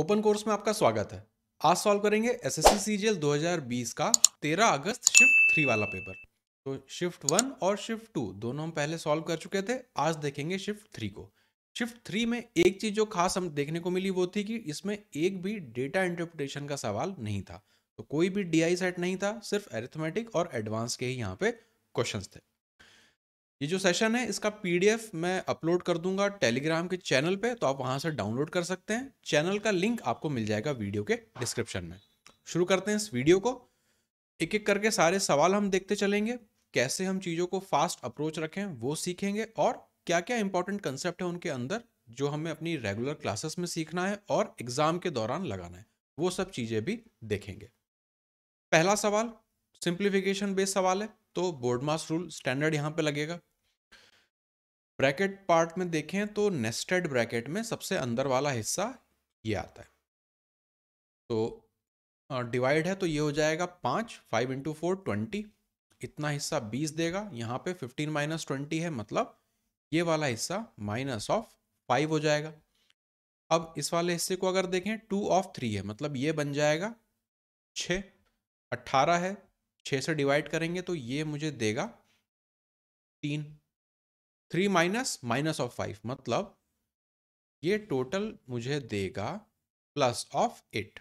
open course में आपका स्वागत है आज सॉल्व करेंगे एसएससी सीजीएल 2020 का 13 अगस्त शिफ्ट थ्री वाला पेपर तो शिफ्ट वन और शिफ्ट टू दोनों हम पहले सॉल्व कर चुके थे आज देखेंगे शिफ्ट थ्री को शिफ्ट थ्री में एक चीज जो खास हम देखने को मिली वो थी कि इसमें एक भी डेटा इंटरप्रिटेशन का सवाल नहीं था तो कोई भी डी सेट नहीं था सिर्फ एरिथमेटिक और एडवांस के ही यहाँ पे क्वेश्चन थे ये जो सेशन है इसका पीडीएफ मैं अपलोड कर दूंगा टेलीग्राम के चैनल पे तो आप वहां से डाउनलोड कर सकते हैं चैनल का लिंक आपको मिल जाएगा वीडियो के डिस्क्रिप्शन में शुरू करते हैं इस वीडियो को एक एक करके सारे सवाल हम देखते चलेंगे कैसे हम चीज़ों को फास्ट अप्रोच रखें वो सीखेंगे और क्या क्या इंपॉर्टेंट कंसेप्ट है उनके अंदर जो हमें अपनी रेगुलर क्लासेस में सीखना है और एग्जाम के दौरान लगाना है वो सब चीज़ें भी देखेंगे पहला सवाल सिंप्लीफिकेशन बेस्ड सवाल है तो बोर्ड मास रूल स्टैंडर्ड यहां पे लगेगा ब्रैकेट पार्ट में देखें तो नेस्टेड ब्रैकेट में सबसे अंदर वाला हिस्सा ये आता है तो डिवाइड है तो ये हो जाएगा पाँच फाइव इंटू फोर ट्वेंटी इतना हिस्सा बीस देगा यहाँ पे फिफ्टीन माइनस ट्वेंटी है मतलब ये वाला हिस्सा माइनस ऑफ फाइव हो जाएगा अब इस वाले हिस्से को अगर देखें टू ऑफ थ्री है मतलब ये बन जाएगा छ अट्ठारह है छः से डिवाइड करेंगे तो ये मुझे देगा तीन three minus minus of five मतलब ये टोटल मुझे देगा प्लस ऑफ एट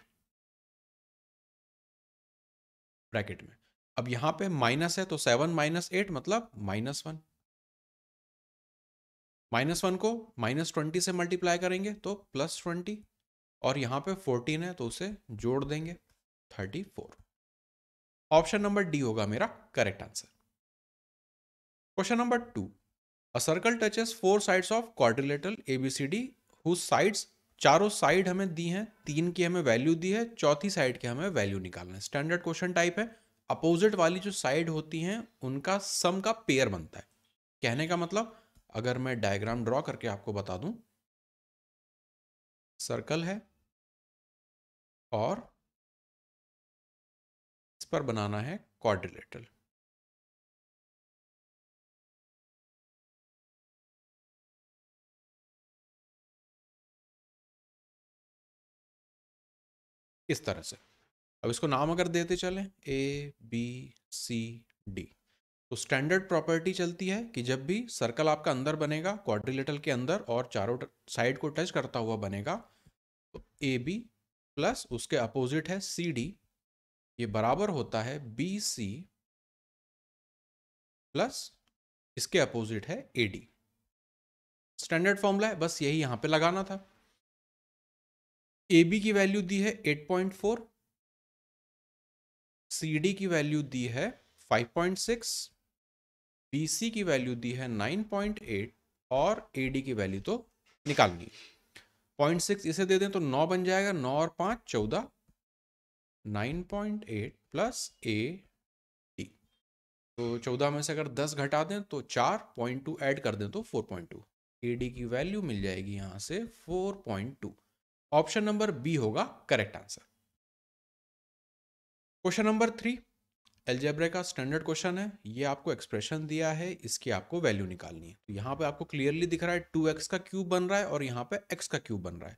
ब्रैकेट में अब यहां पे माइनस है तो सेवन माइनस एट मतलब माइनस वन माइनस वन को माइनस ट्वेंटी से मल्टीप्लाई करेंगे तो प्लस ट्वेंटी और यहां पे फोर्टीन है तो उसे जोड़ देंगे thirty four option number D होगा मेरा correct answer question number two four sides of four A B C D who sides चारों साइड हमें दी हैं तीन की हमें वैल्यू दी है चौथी साइड की हमें वैल्यू निकालना है स्टैंडर्ड क्वेश्चन टाइप है अपोजिट वाली जो साइड होती हैं उनका सम का पेयर बनता है कहने का मतलब अगर मैं डायग्राम ड्रॉ करके आपको बता दूं सर्कल है और इस पर बनाना है क्वाड्रिलेटरल इस तरह से अब इसको नाम अगर देते चलें ए बी सी डी तो स्टैंडर्ड प्रॉपर्टी चलती है कि जब भी सर्कल आपका अंदर बनेगा क्वाड्रिलेटल के अंदर और चारों साइड को टच करता हुआ बनेगा तो ए बी प्लस उसके अपोजिट है सी डी ये बराबर होता है बी सी प्लस इसके अपोजिट है ए डी स्टैंडर्ड फॉर्मूला है बस यही यहां पे लगाना था ए बी की वैल्यू दी है eight point four C D की वैल्यू दी है five point six B C की वैल्यू दी है नाइन पॉइंट एट और ए डी की वैल्यू तो निकालनी पॉइंट सिक्स इसे दे दें तो नौ बन जाएगा नौ और पाँच चौदह nine point eight plus A D तो चौदह में से अगर दस घटा दें तो चार पॉइंट टू एड कर दें तो four point two A D की वैल्यू मिल जाएगी यहाँ से four point two option number B होगा correct answer question number three algebra का स्टैंडर्ड क्वेश्चन है ये आपको एक्सप्रेशन दिया है इसकी आपको वैल्यू निकालनी है तो यहाँ पे आपको क्लियरली दिख रहा है टू एक्स का क्यूब बन रहा है और यहाँ पे एक्स का क्यूब बन रहा है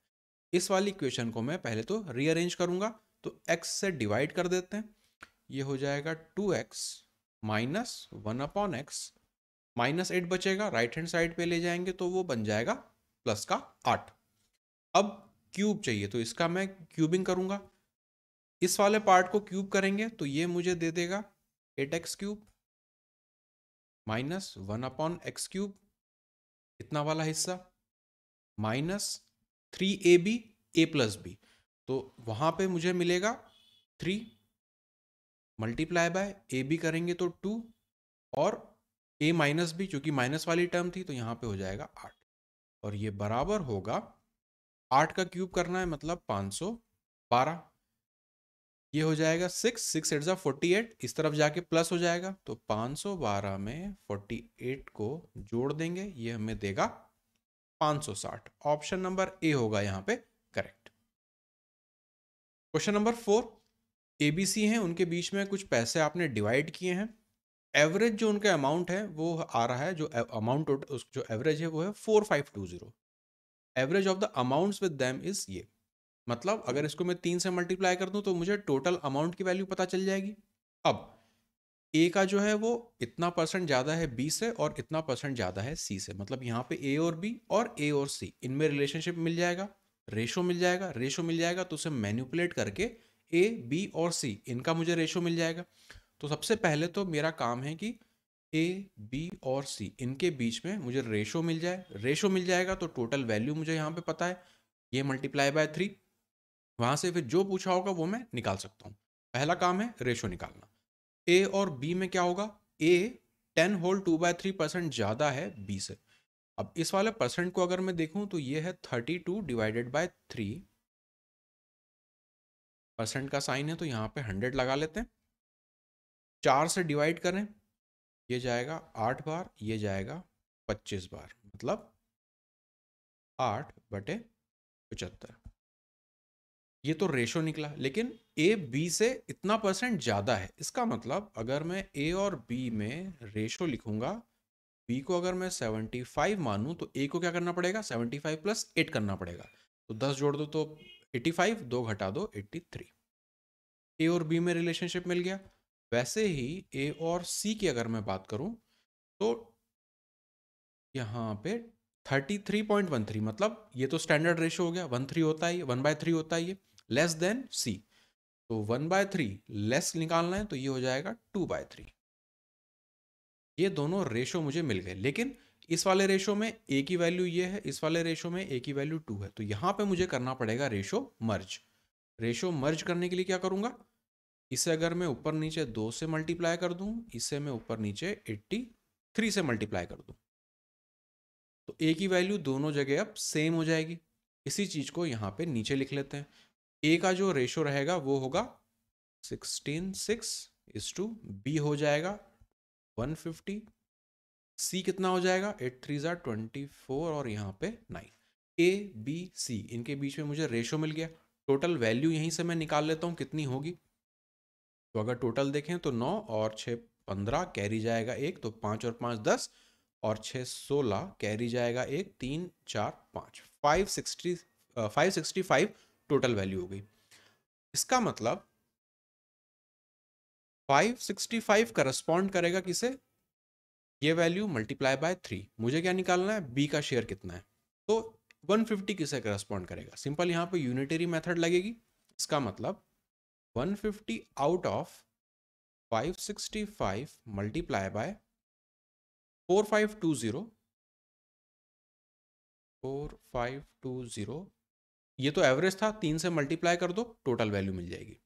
इस वाली इक्वेशन को मैं पहले तो रीअरेंज करूंगा तो एक्स से डिवाइड कर देते हैं ये हो जाएगा two x minus one upon x minus eight बचेगा राइट हैंड साइड पे ले जाएंगे तो वो बन जाएगा प्लस का आठ अब क्यूब चाहिए तो इसका मैं क्यूबिंग करूंगा इस वाले पार्ट को क्यूब करेंगे तो ये मुझे दे देगा eight x cube minus one upon x cube इतना वाला हिस्सा minus three A B A plus B तो वहां पे मुझे मिलेगा three multiply by A B करेंगे तो टू और ए माइनस बी चूंकि माइनस वाली टर्म थी तो यहां पे हो जाएगा आठ और ये बराबर होगा आठ का क्यूब करना है मतलब पाँच सौ बारह ये हो जाएगा सिक्स सिक्स एट ज़ा फोर्टी एट इस तरफ जाके प्लस हो जाएगा तो पाँच सौ बारह में फोर्टी एट को जोड़ देंगे ये हमें देगा पाँच सौ साठ ऑप्शन नंबर ए होगा यहाँ पे correct question number four A B C हैं उनके बीच में कुछ पैसे आपने डिवाइड किए हैं एवरेज जो उनका अमाउंट है वो आ रहा है जो अमाउंट जो एवरेज है वो है four five two zero average of the amounts with them is ये मतलब अगर इसको मैं तीन से मल्टीप्लाई कर दूं तो मुझे टोटल अमाउंट की वैल्यू पता चल जाएगी अब ए का जो है वो इतना परसेंट ज़्यादा है बी से और इतना परसेंट ज़्यादा है सी से मतलब यहाँ पे ए और बी और ए और सी इनमें रिलेशनशिप मिल जाएगा रेशो मिल जाएगा रेशो मिल जाएगा तो उसे मैन्यूपुलेट करके ए बी और सी इनका मुझे रेशो मिल जाएगा तो सबसे पहले तो मेरा काम है कि ए बी और सी इनके बीच में मुझे रेशो मिल जाए रेशो मिल जाएगा तो टोटल वैल्यू मुझे यहाँ पे पता है ये मल्टीप्लाई बाय थ्री वहाँ से फिर जो पूछा होगा वो मैं निकाल सकता हूँ पहला काम है रेशो निकालना ए और बी में क्या होगा A ten whole two by three percent ज़्यादा है बी से अब इस वाले परसेंट को अगर मैं देखूँ तो ये है thirty two divided by three percent का साइन है तो यहाँ पे हंड्रेड लगा लेते हैं चार से डिवाइड करें ये जाएगा आठ बार ये जाएगा पच्चीस बार मतलब आठ बटे पचहत्तर ये तो रेशो निकला लेकिन ए बी से इतना परसेंट ज़्यादा है इसका मतलब अगर मैं ए और बी में रेशो लिखूंगा बी को अगर मैं फाइव मानू तो ए को क्या करना पड़ेगा फाइव प्लस एट करना पड़ेगा तो दस जोड़ दो तो फाइव दो घटा दो एट्टी थ्री ए और बी में रिलेशनशिप मिल गया वैसे ही ए और सी की अगर मैं बात करूं तो यहाँ पे 33.13 मतलब ये तो स्टैंडर्ड रेशो हो गया वन थ्री होता है वन बाय थ्री होता है ये लेस देन सी तो वन बाय थ्री लेस निकालना है तो ये हो जाएगा टू बाय थ्री ये दोनों रेशो मुझे मिल गए लेकिन इस वाले रेशो में ए की वैल्यू ये है इस वाले रेशो में ए की वैल्यू टू है तो यहां पे मुझे करना पड़ेगा रेशो मर्ज रेशो मर्ज करने के लिए क्या करूंगा इसे अगर मैं ऊपर नीचे दो से मल्टीप्लाई कर दूं इसे मैं ऊपर नीचे एट्टी थ्री से मल्टीप्लाई कर दूं तो ए की वैल्यू दोनों जगह अब सेम हो जाएगी इसी चीज़ को यहाँ पे नीचे लिख लेते हैं ए का जो रेशो रहेगा वो होगा sixteen six is to B हो जाएगा वन फिफ्टी सी कितना हो जाएगा एट थ्री ज़ार ट्वेंटी फोर और यहाँ पे नाइन ए बी सी इनके बीच में मुझे रेशो मिल गया टोटल वैल्यू यहीं से मैं निकाल लेता हूँ कितनी होगी तो अगर टोटल देखें तो नौ और छः पंद्रह कैरी जाएगा एक तो पाँच और पाँच दस और छः सोलह कैरी जाएगा एक तीन चार पाँच five sixty five sixty five total value हो गई इसका मतलब फाइव सिक्सटी फाइव करस्पॉन्ड करेगा किसे ये वैल्यू मल्टीप्लाई बाय थ्री मुझे क्या निकालना है बी का शेयर कितना है तो 150 किसे करस्पॉन्ड करेगा सिंपल यहाँ पे यूनिटरी मेथड लगेगी इसका मतलब 150 out of 565 multiply by 4520 4520 ये तो एवरेज था तीन से मल्टीप्लाई कर दो टोटल वैल्यू मिल जाएगी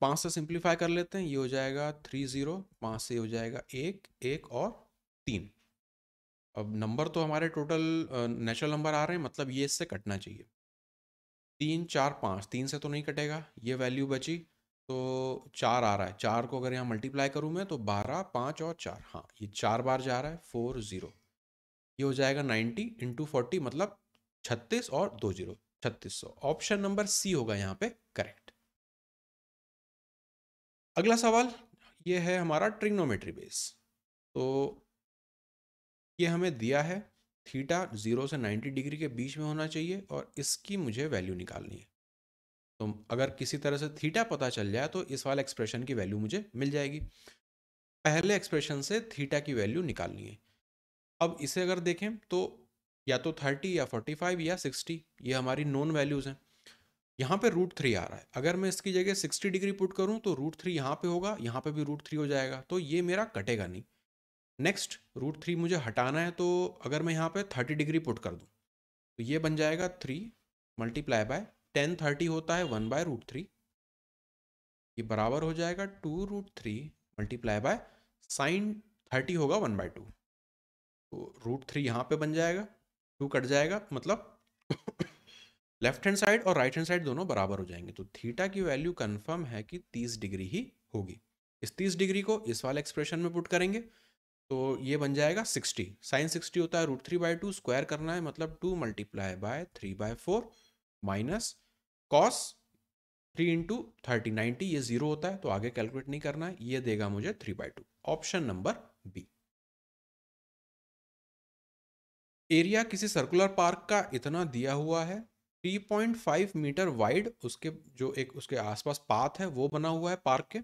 पाँच से सिंप्लीफाई कर लेते हैं ये हो जाएगा थ्री ज़ीरो पाँच से हो जाएगा एक एक और तीन अब नंबर तो हमारे टोटल नेचुरल नंबर आ रहे हैं मतलब ये इससे कटना चाहिए तीन चार पाँच तीन से तो नहीं कटेगा ये वैल्यू बची तो चार आ रहा है चार को अगर यहाँ मल्टीप्लाई करूँ मैं तो बारह पाँच और चार हाँ ये चार बार जा रहा है फोर ज़ीरो ये हो जाएगा नाइन्टी इंटू फोर्टी मतलब छत्तीस और दो जीरो छत्तीस सौ ऑप्शन नंबर सी होगा यहाँ पे करेक्ट अगला सवाल ये है हमारा ट्रिग्नोमेट्री बेस तो ये हमें दिया है थीटा ज़ीरो से नाइन्टी डिग्री के बीच में होना चाहिए और इसकी मुझे वैल्यू निकालनी है तो अगर किसी तरह से थीटा पता चल जाए तो इस वाले एक्सप्रेशन की वैल्यू मुझे मिल जाएगी पहले एक्सप्रेशन से थीटा की वैल्यू निकालनी है अब इसे अगर देखें तो या तो 30 या 45 या 60 ये हमारी नॉन वैल्यूज़ हैं यहाँ पे रूट थ्री आ रहा है अगर मैं इसकी जगह 60 डिग्री पुट करूँ तो रूट थ्री यहाँ पे होगा यहाँ पे भी रूट थ्री हो जाएगा तो ये मेरा कटेगा नहीं नेक्स्ट रूट थ्री मुझे हटाना है तो अगर मैं यहाँ पे थर्टी डिग्री पुट कर दूँ तो ये बन जाएगा three multiply by ten thirty होता है वन बाय रूट थ्री ये बराबर हो जाएगा two root three multiply by sine thirty होगा वन बाय टू तो रूट थ्री यहाँ पे बन जाएगा टू कट जाएगा मतलब लेफ्ट हैंड साइड और राइट हैंड साइड दोनों बराबर हो जाएंगे तो थीटा की वैल्यू कन्फर्म है कि तीस डिग्री ही होगी इस तीस डिग्री को इस वाले एक्सप्रेशन में पुट करेंगे तो ये बन जाएगा सिक्सटी साइन सिक्सटी होता है root three by two square करना है मतलब two multiply by three by four minus cos three into thirty ninety ये जीरो होता है तो आगे कैलकुलेट नहीं करना है ये देगा मुझे three by two option number B area किसी सर्कुलर पार्क का इतना दिया हुआ है 3.5 मीटर वाइड उसके जो एक उसके आसपास पाथ है वो बना हुआ है पार्क के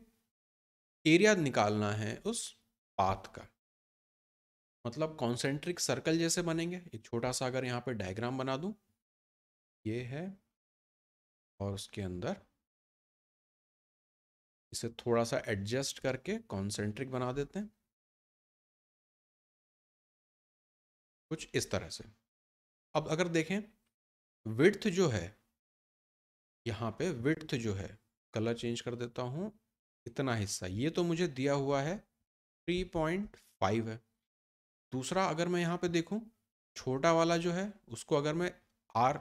एरिया निकालना है उस पाथ का मतलब कॉन्सेंट्रिक सर्कल जैसे बनेंगे एक छोटा सा अगर यहाँ पे डायग्राम बना दूँ ये है और उसके अंदर इसे थोड़ा सा एडजस्ट करके कॉन्सेंट्रिक बना देते हैं कुछ इस तरह से अब अगर देखें विड्थ जो है यहाँ पे विड्थ जो है कलर चेंज कर देता हूँ इतना हिस्सा ये तो मुझे दिया हुआ है थ्री पॉइंट फाइव है दूसरा अगर मैं यहाँ पे देखूँ छोटा वाला जो है उसको अगर मैं आर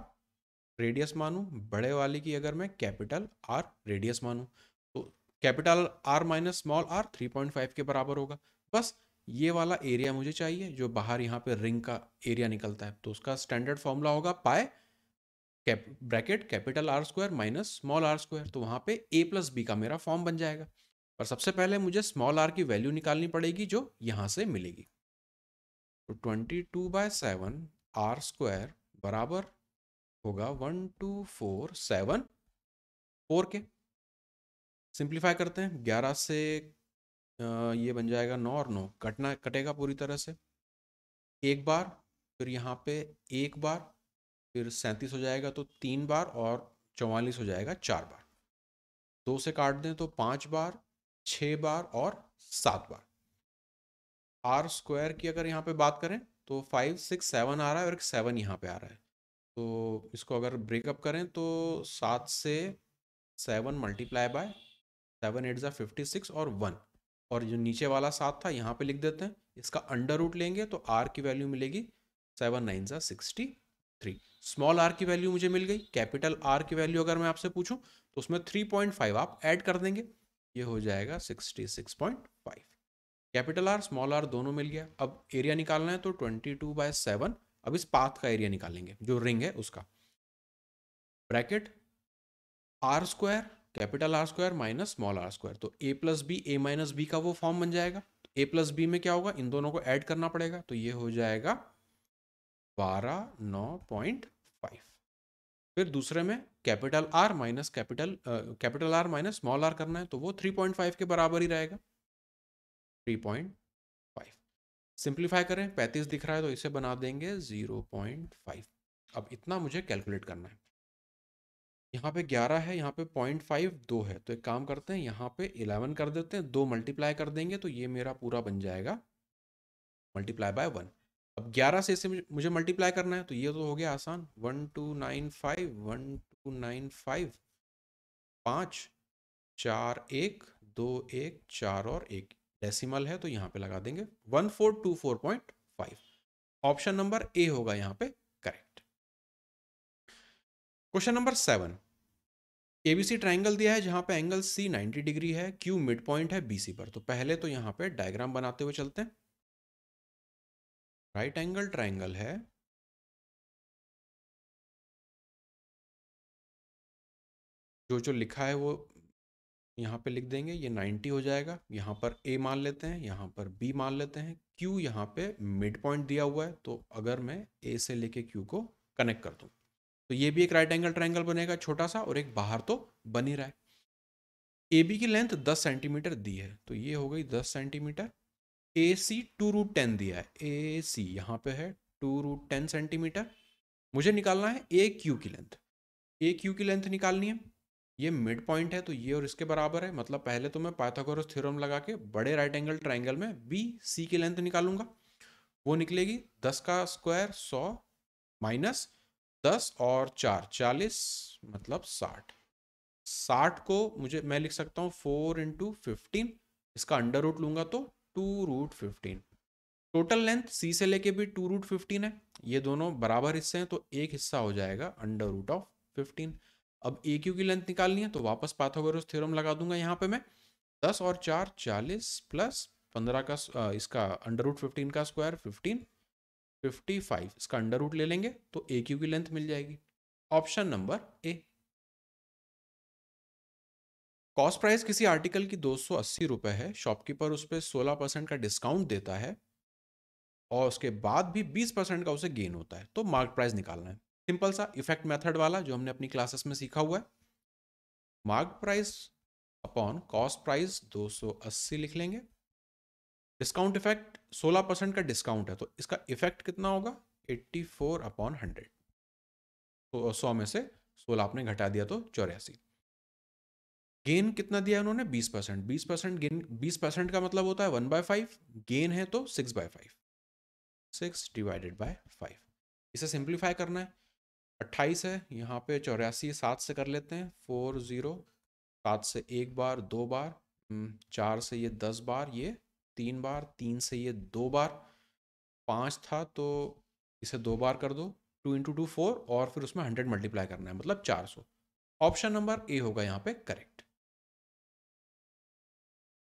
रेडियस मानूँ बड़े वाले की अगर मैं कैपिटल आर रेडियस मानूँ तो capital R minus small R three point five के बराबर होगा बस ये वाला एरिया मुझे चाहिए जो बाहर यहाँ पे रिंग का एरिया निकलता है तो उसका स्टैंडर्ड फॉर्मूला होगा pi cap bracket capital R square minus small R square तो वहाँ पे ए प्लस बी का मेरा फॉर्म बन जाएगा पर सबसे पहले मुझे स्मॉल आर की वैल्यू निकालनी पड़ेगी जो यहाँ से मिलेगी तो twenty two by seven R square बराबर होगा one two four seven four के सिंप्लीफाई करते हैं ग्यारह से ये बन जाएगा नौ और नौ कटना कटेगा पूरी तरह से एक बार फिर यहाँ पे एक बार फिर सैंतीस हो जाएगा तो तीन बार और चौवालीस हो जाएगा चार बार दो से काट दें तो पाँच बार छः बार और सात बार आर स्क्वायर की अगर यहाँ पे बात करें तो फाइव सिक्स सेवन आ रहा है और एक सेवन यहाँ पे आ रहा है तो इसको अगर ब्रेकअप करें तो सात से seven multiply by seven eight ज़ा फिफ्टी सिक्स और वन और जो नीचे वाला सात था यहाँ पे लिख देते हैं इसका अंडर रूट लेंगे तो आर की वैल्यू मिलेगी सेवन नाइन ज़ा सिक्सटी थ्री स्मॉल आर की वैल्यू मुझे मिल गई कैपिटल आर की वैल्यू अगर मैं आपसे पूछूँ तो उसमें थ्री पॉइंट फाइव आप ऐड कर देंगे ये हो जाएगा sixty six point five capital R small R दोनों मिल गया अब एरिया निकालना है तो ट्वेंटी टू बाय सेवन अब इस पाथ का एरिया निकालेंगे जो रिंग है उसका bracket R square capital R square minus small R square तो A plus B A minus B का वो फॉर्म बन जाएगा ए प्लस बी में क्या होगा इन दोनों को ऐड करना पड़ेगा तो ये हो जाएगा बारह नौ पॉइंट फाइव फिर दूसरे में capital R minus capital capital R minus small R करना है तो वो थ्री पॉइंट फाइव के बराबर ही रहेगा थ्री पॉइंट फाइव सिंप्लीफाई करें पैंतीस दिख रहा है तो इसे बना देंगे जीरो पॉइंट फाइव अब इतना मुझे कैलकुलेट करना है यहाँ पे ग्यारह है यहाँ पे पॉइंट फाइव दो है तो एक काम करते हैं यहाँ पे इलेवन कर देते हैं दो मल्टीप्लाई कर देंगे तो ये मेरा पूरा बन जाएगा मल्टीप्लाई बाय वन अब ग्यारह से इसे मुझे मल्टीप्लाई करना है तो ये तो हो गया आसान one two nine five one two nine five पाँच चार एक दो एक चार और एक डेसिमल है तो यहाँ पे लगा देंगे one four two four point five option number A होगा यहाँ पे correct question number seven ABC triangle दिया है जहां पे एंगल सी 90 डिग्री है क्यू मिड पॉइंट है बीसी पर तो पहले तो यहाँ पे डायग्राम बनाते हुए चलते हैं राइट एंगल ट्राइंगल है जो जो लिखा है वो यहाँ पे लिख देंगे ये 90 हो जाएगा यहाँ पर ए मान लेते हैं यहाँ पर बी मान लेते हैं क्यू यहाँ पे मिड पॉइंट दिया हुआ है तो अगर मैं ए से लेके क्यू को कनेक्ट कर दूँ तो ये भी एक राइट एंगल ट्राइंगल बनेगा छोटा सा और एक बाहर तो बन ही रहा है ए बी की लेंथ 10 सेंटीमीटर दी है तो ये हो गई 10 centimetre A C two root ten दिया है ए सी यहाँ पे है टू रूट टेन सेंटीमीटर मुझे निकालना है ए क्यू की लेंथ ए क्यू की लेंथ निकालनी है ये मिड पॉइंट है तो ये और इसके बराबर है मतलब पहले तो मैं पाइथागोरस थ्योरम लगा के बड़े राइट एंगल ट्राइंगल में बी सी की लेंथ निकालूंगा वो निकलेगी दस का स्क्वायर सौ माइनस दस और चार चालीस मतलब साठ साठ को मुझे मैं लिख सकता हूँ फोर इंटू फिफ्टीन इसका अंडर रूट लूंगा तो two root fifteen total length C से लेके भी टू रूट फिफ्टीन है ये दोनों बराबर हिस्से हैं तो एक हिस्सा हो जाएगा अंडर रूट ऑफ फिफ्टीन अब ए क्यू की लेंथ निकालनी है तो वापस पाथागोरस थ्योरम लगा दूंगा यहाँ पे मैं दस और चार चालीस प्लस पंद्रह का इसका अंडर रूट फिफ्टीन का स्क्वायर फिफ्टीन फिफ्टी फाइव इसका अंडर रूट ले लेंगे तो ए क्यू की लेंथ मिल जाएगी option number A cost price किसी आर्टिकल की दो सौ अस्सी रुपए है शॉपकीपर उस पर सोलह परसेंट का डिस्काउंट देता है और उसके बाद भी बीस परसेंट का उसे गेन होता है तो मार्क प्राइस निकालना है सिंपल सा इफेक्ट मेथड वाला जो हमने अपनी क्लासेस में सीखा हुआ है mark price upon cost price 280 लिख लेंगे डिस्काउंट इफेक्ट 16 परसेंट का डिस्काउंट है तो इसका इफेक्ट कितना होगा 84 अपॉन हंड्रेड तो सौ में से 16 आपने घटा दिया तो चौरासी गेन कितना दिया उन्होंने 20 परसेंट बीस परसेंट गेन बीस परसेंट का मतलब होता है वन बाय फाइव गेन है तो six by five six divided by five इसे सिंप्लीफाई करना है अट्ठाईस है यहाँ पे चौरासी सात से कर लेते हैं फोर ज़ीरो सात से एक बार दो बार हम्म, चार से ये दस बार ये तीन बार तीन से ये दो बार पाँच था तो इसे दो बार कर दो टू इंटू टू फोर और फिर उसमें हंड्रेड मल्टीप्लाई करना है मतलब चार सौ ऑप्शन नंबर ए होगा यहाँ पे correct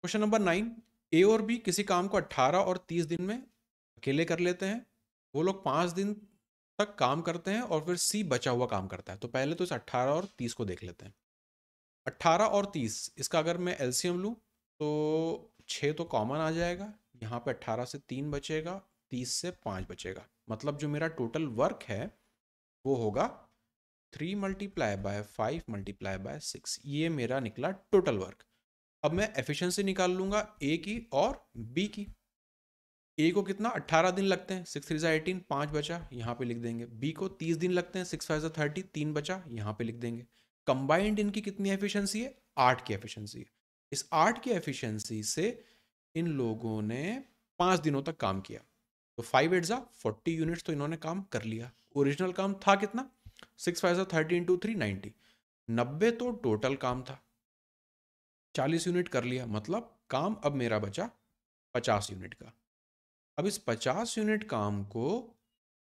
question number nine A और बी किसी काम को अट्ठारह और तीस दिन में अकेले कर लेते हैं वो लोग पाँच दिन तक काम करते हैं और फिर सी बचा हुआ काम करता है तो पहले तो इस 18 और 30 को देख लेते हैं 18 और 30 इसका अगर मैं एलसीएम लूँ तो छः तो कॉमन आ जाएगा यहाँ पे 18 से तीन बचेगा 30 से पाँच बचेगा मतलब जो मेरा टोटल वर्क है वो होगा three multiply by five multiply by six ये मेरा निकला टोटल वर्क अब मैं एफिशिएंसी निकाल लूँगा ए की और बी की ए को कितना अट्ठारह दिन लगते हैं सिक्स थ्री ज़ा एटीन पाँच बचा यहाँ पे लिख देंगे बी को तीस दिन लगते हैं सिक्स फाइव ज़ा थर्टी तीन बचा यहाँ पे लिख देंगे कंबाइंड इनकी कितनी एफिशिएंसी है आठ की एफिशिएंसी है इस आठ की एफिशिएंसी से इन लोगों ने पाँच दिनों तक काम किया तो फाइव एट ज़ा फोर्टी यूनिट्स तो इन्होंने काम कर लिया ओरिजिनल काम था कितना सिक्स फाइव ज़ा थर्टी इंटू थ्री नाइन्टी नब्बे तो टोटल काम था चालीस यूनिट कर लिया मतलब काम अब मेरा बचा पचास यूनिट का अब इस पचास यूनिट काम को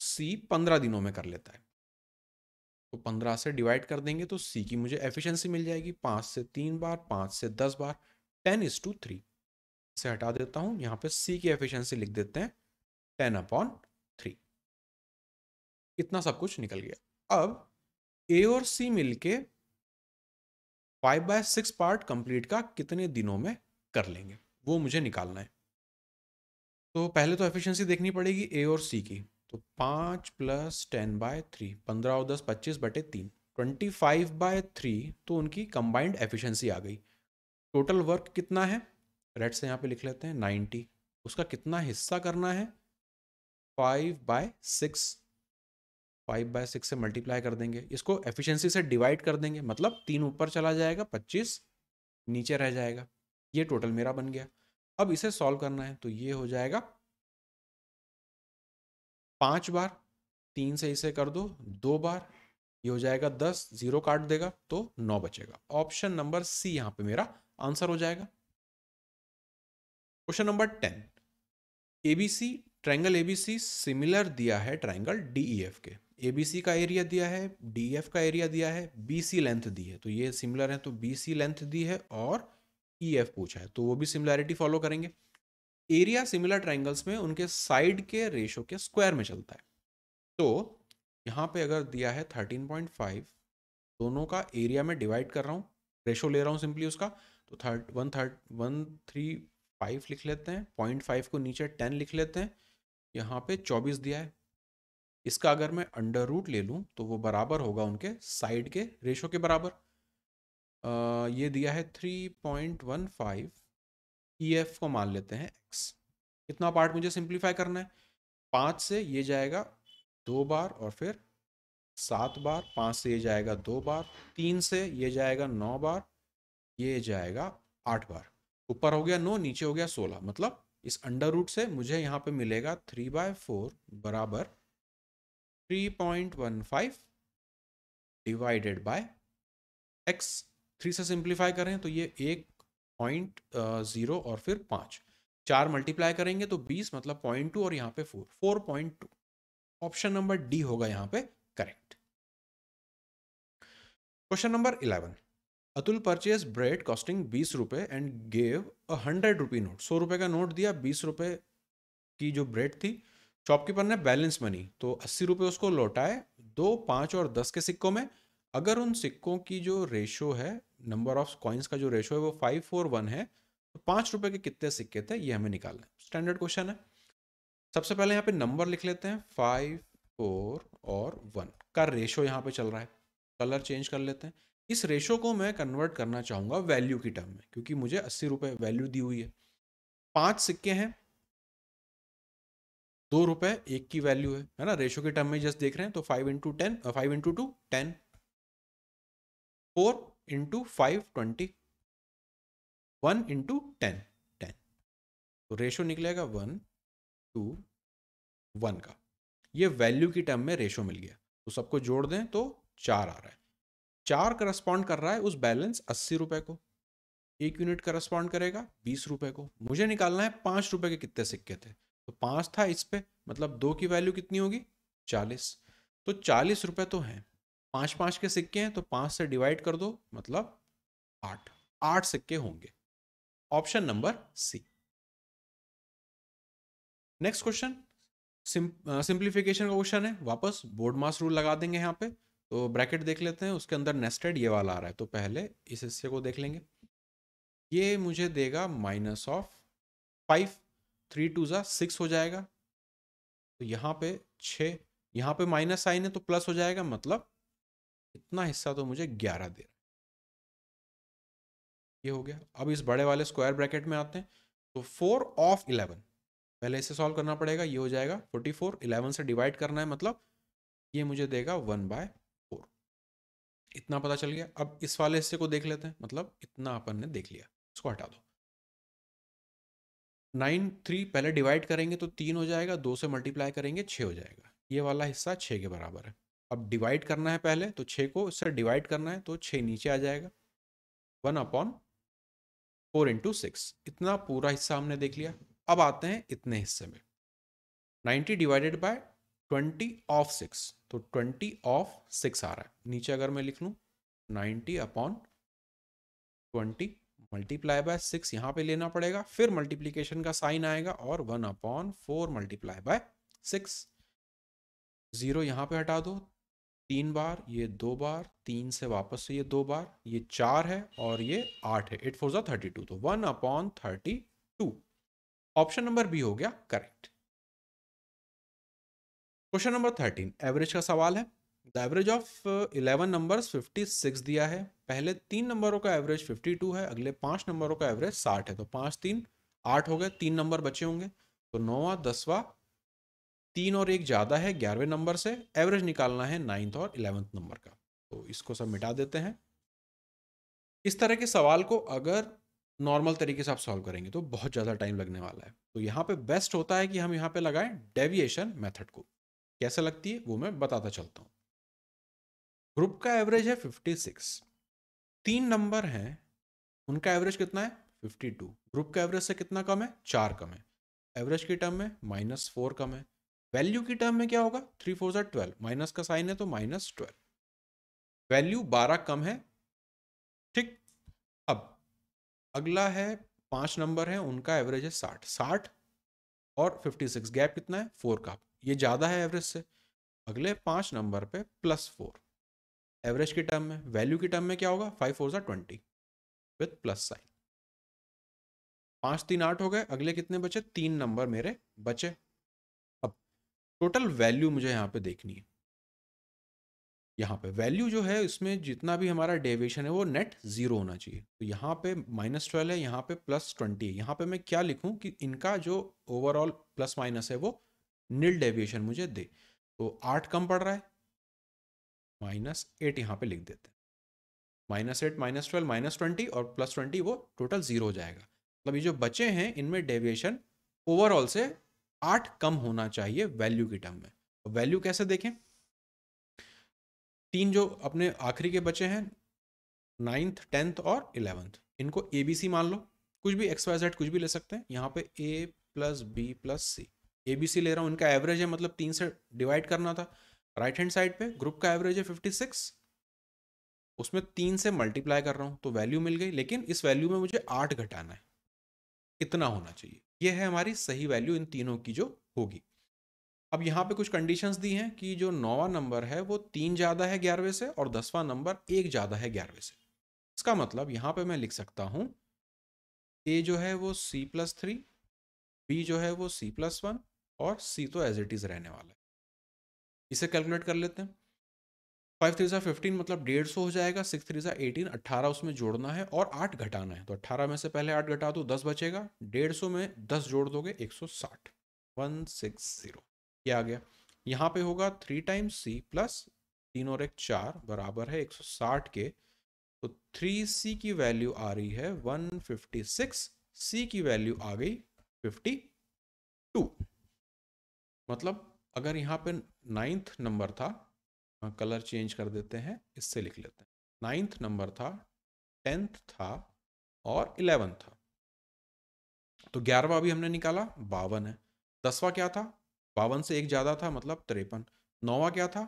सी पंद्रह दिनों में कर लेता है तो पंद्रह से डिवाइड कर देंगे तो सी की मुझे एफिशिएंसी मिल जाएगी पाँच से तीन बार पाँच से दस बार टेन इज टू थ्री इसे हटा देता हूँ यहाँ पे सी की एफिशिएंसी लिख देते हैं टेन अपॉन थ्री इतना सब कुछ निकल गया अब ए और सी मिलके five by six part complete का कितने दिनों में कर लेंगे वो मुझे निकालना है तो पहले तो एफिशिएंसी देखनी पड़ेगी ए और सी की तो पाँच प्लस टेन बाय थ्री पंद्रह और दस पच्चीस बटे तीन ट्वेंटी फाइव बाय थ्री तो उनकी कंबाइंड एफिशिएंसी आ गई टोटल वर्क कितना है रेड से यहाँ पे लिख लेते हैं नाइन्टी उसका कितना हिस्सा करना है five by six five by six से मल्टीप्लाई कर देंगे इसको एफिशिएंसी से डिवाइड कर देंगे मतलब तीन ऊपर चला जाएगा पच्चीस नीचे रह जाएगा ये टोटल मेरा बन गया अब इसे सॉल्व करना है तो ये हो जाएगा पांच बार तीन से इसे कर दो दो बार ये हो जाएगा दस जीरो काट देगा तो नौ बचेगा ऑप्शन नंबर सी यहां पे मेरा आंसर हो जाएगा question number ten ABC triangle ABC similar दिया है ट्रायंगल डीईएफ के एबीसी का एरिया दिया है डीएफ का एरिया दिया है बीसी लेंथ दी है तो ये सिमिलर है तो बीसी लेंथ दी है और ई e एफ पूछा है तो वो भी सिमिलैरिटी फॉलो करेंगे एरिया सिमिलर ट्राइंगल्स में उनके साइड के रेशो के स्क्वायर में चलता है तो यहाँ पे अगर दिया है 13.5 दोनों का एरिया में डिवाइड कर रहा हूँ रेशो ले रहा हूँ सिंपली उसका तो thirty one thirty one three five लिख लेते हैं पॉइंट फाइव को नीचे टेन लिख लेते हैं यहाँ पे चौबीस दिया है इसका अगर मैं अंडर रूट ले लूँ तो वो बराबर होगा उनके साइड के रेशो के बराबर ये दिया है three point one five E F को मान लेते हैं एक्स इतना पार्ट मुझे सिंप्लीफाई करना है पाँच से ये जाएगा दो बार और फिर सात बार पाँच से ये जाएगा दो बार तीन से ये जाएगा नौ बार ये जाएगा आठ बार ऊपर हो गया नौ नीचे हो गया सोलह मतलब इस अंडर रूट से मुझे यहाँ पे मिलेगा थ्री बाय फोर बराबर three point one five divided by X three से सिंप्लीफाई करें तो ये एक पॉइंट जीरो और फिर पाँच चार मल्टीप्लाई करेंगे तो बीस मतलब पॉइंट टू और यहाँ पे four four point two option number D होगा यहाँ पे correct question number eleven Atul purchase bread costing बीस रुपए and gave a hundred rupee note सौ रुपए का नोट दिया बीस रुपए की जो ब्रेड थी शॉपकीपर ने बैलेंस मनी तो अस्सी रुपए उसको लौटाए दो पांच और दस के सिक्कों में अगर उन सिक्कों की जो रेशो है नंबर ऑफ कॉइन्स का जो रेशो है वो फाइव फोर वन है तो पाँच रुपये के कितने सिक्के थे ये हमें निकालना है स्टैंडर्ड क्वेश्चन है सबसे पहले यहाँ पे नंबर लिख लेते हैं फाइव फोर और वन का रेशो यहाँ पे चल रहा है कलर चेंज कर लेते हैं इस रेशो को मैं कन्वर्ट करना चाहूँगा वैल्यू की टर्म में क्योंकि मुझे अस्सी रुपये वैल्यू दी हुई है पाँच सिक्के हैं दो रुपये एक की वैल्यू है है ना रेशो के टर्म में जस्ट देख रहे हैं तो five into ten five into two ten four into five twenty one into ten ten तो रेशो निकलेगा वन टू वन का ये वैल्यू की टर्म में रेशो मिल गया तो सबको जोड़ दें तो चार आ रहा है चार करस्पॉन्ड कर रहा है उस बैलेंस अस्सी रुपए को एक यूनिट करस्पॉन्ड करेगा बीस रुपए को मुझे निकालना है पांच रुपए के कितने सिक्के थे तो पांच था इस पर मतलब दो की वैल्यू कितनी होगी चालीस तो चालीस रुपए तो हैं पांच पांच के सिक्के हैं तो पांच से डिवाइड कर दो मतलब आठ आठ सिक्के होंगे option number C next question simplification का क्वेश्चन है वापस बोर्ड मास रूल लगा देंगे यहां पे तो ब्रैकेट देख लेते हैं उसके अंदर नेस्टेड ये वाला आ रहा है तो पहले इस हिस्से को देख लेंगे ये मुझे देगा minus of five three two ज़ा सिक्स हो जाएगा तो यहाँ पे छ यहाँ पे माइनस साइन है तो प्लस हो जाएगा मतलब इतना हिस्सा तो मुझे ग्यारह दे रहा है ये हो गया अब इस बड़े वाले स्क्वायर ब्रैकेट में आते हैं तो फोर ऑफ इलेवन पहले इसे सॉल्व करना पड़ेगा ये हो जाएगा फोर्टी फोर इलेवन से डिवाइड करना है मतलब ये मुझे देगा वन बाय फोर इतना पता चल गया अब इस वाले हिस्से को देख लेते हैं मतलब इतना अपन ने देख लिया इसको हटा दो नाइन थ्री पहले डिवाइड करेंगे तो तीन हो जाएगा दो से मल्टीप्लाई करेंगे छः हो जाएगा ये वाला हिस्सा छः के बराबर है अब डिवाइड करना है पहले तो छः को इससे डिवाइड करना है तो छः नीचे आ जाएगा one upon four into six इतना पूरा हिस्सा हमने देख लिया अब आते हैं इतने हिस्से में ninety divided by twenty of six तो ट्वेंटी ऑफ सिक्स आ रहा है नीचे अगर मैं लिख लूँ ninety upon twenty multiply by six यहाँ पे लेना पड़ेगा फिर मल्टीप्लीकेशन का साइन आएगा और one upon four multiply by six zero यहाँ पे हटा दो तीन बार ये दो बार तीन से वापस से ये दो बार ये चार है और ये आठ है एट फोर ज़ा थर्टी टू तो one upon thirty two option number B हो गया correct question number thirteen average का सवाल है the average of eleven number fifty six दिया है पहले तीन नंबरों का एवरेज फिफ्टी टू है अगले पांच नंबरों का एवरेज साठ है तो पांच तीन आठ हो गए तीन नंबर बचे होंगे तो नौवा दसवा तीन और एक ज़्यादा है ग्यारहवें नंबर से एवरेज निकालना है नाइन्थ और इलेवंथ नंबर का तो इसको सब मिटा देते हैं इस तरह के सवाल को अगर नॉर्मल तरीके से आप सॉल्व करेंगे तो बहुत ज़्यादा टाइम लगने वाला है तो यहाँ पे बेस्ट होता है कि हम यहाँ पे लगाएं डेविएशन मेथड को कैसे लगती है वो मैं बताता चलता हूँ ग्रुप का एवरेज है 56 तीन नंबर हैं उनका एवरेज कितना है 52 ग्रुप का एवरेज से कितना कम है चार कम है एवरेज के टर्म में माइनस फोर कम है वैल्यू की टर्म में क्या होगा थ्री फोर जर ट्वेल्व माइनस का साइन है तो माइनस ट्वेल्व वैल्यू बारह कम है ठीक अब अगला है पांच नंबर है उनका एवरेज है साठ साठ और फिफ्टी सिक्स गैप कितना है फोर का ये ज़्यादा है एवरेज से अगले पांच नंबर पे प्लस फोर एवरेज की टर्म में वैल्यू की टर्म में क्या होगा फाइव फोर जर ट्वेंटी विथ प्लस साइन पांच तीन आठ हो गए अगले कितने बचे तीन नंबर मेरे बचे टोटल वैल्यू मुझे यहाँ पे देखनी है यहाँ पे वैल्यू जो है इसमें जितना भी हमारा डेविएशन है वो नेट जीरो होना चाहिए तो यहाँ पे माइनस ट्वेल्व है यहाँ पे प्लस ट्वेंटी है यहाँ पे मैं क्या लिखूँ कि इनका जो ओवरऑल प्लस माइनस है वो नील डेविएशन मुझे दे तो आठ कम पड़ रहा है माइनस एट यहाँ पे लिख देते हैं minus eight minus twelve minus twenty और प्लस ट्वेंटी वो टोटल जीरो हो जाएगा मतलब ये जो बचे हैं इनमें डेविएशन ओवरऑल से आठ कम होना चाहिए वैल्यू के टर्म में वैल्यू कैसे देखें तीन जो अपने आखिरी के बचे हैं नाइन्थ टेंथ और इलेवेंथ इनको ए बी सी मान लो कुछ भी एक्स वाई जेड कुछ भी ले सकते हैं यहाँ पे A plus B plus C A B C ले रहा हूँ इनका एवरेज है मतलब तीन से डिवाइड करना था राइट हैंड साइड पे ग्रुप का एवरेज है फिफ्टी सिक्स उसमें तीन से मल्टीप्लाई कर रहा हूँ तो वैल्यू मिल गई लेकिन इस वैल्यू में मुझे आठ घटाना है इतना होना चाहिए ये है हमारी सही वैल्यू इन तीनों की जो होगी अब यहाँ पे कुछ कंडीशंस दी हैं कि जो नौवा नंबर है वो तीन ज़्यादा है ग्यारहवें से और दसवां नंबर एक ज़्यादा है ग्यारहवें से इसका मतलब यहाँ पे मैं लिख सकता हूँ ए जो है वो सी प्लस थ्री बी जो है वो सी प्लस वन और सी तो एज इट इज़ रहने वाला है इसे कैलकुलेट कर लेते हैं फाइव थ्री ज़ा फिफ्टीन मतलब डेढ़ सौ हो जाएगा सिक्स थ्री ज़ा एटीन अट्ठारह उसमें जोड़ना है और आठ घटाना है तो अट्ठारह में से पहले आठ घटा दो तो दस बचेगा डेढ़ सौ में दस जोड़ दोगे एक सौ साठ वन सिक्स ज़ीरो ये आ गया यहाँ पे होगा थ्री टाइम्स सी प्लस तीन और एक चार बराबर है एक सौ साठ के तो थ्री सी की वैल्यू आ रही है वन फिफ्टी सिक्स सी की वैल्यू आ गई फिफ्टी टू मतलब अगर यहाँ पे नाइन्थ नंबर था कलर चेंज कर देते हैं इससे लिख लेते हैं नाइन्थ नंबर था टेंथ था और इलेवन था तो ग्यारहवा अभी हमने निकाला बावन है दसवा क्या था बावन से एक ज़्यादा था मतलब तिरपन नौवा क्या था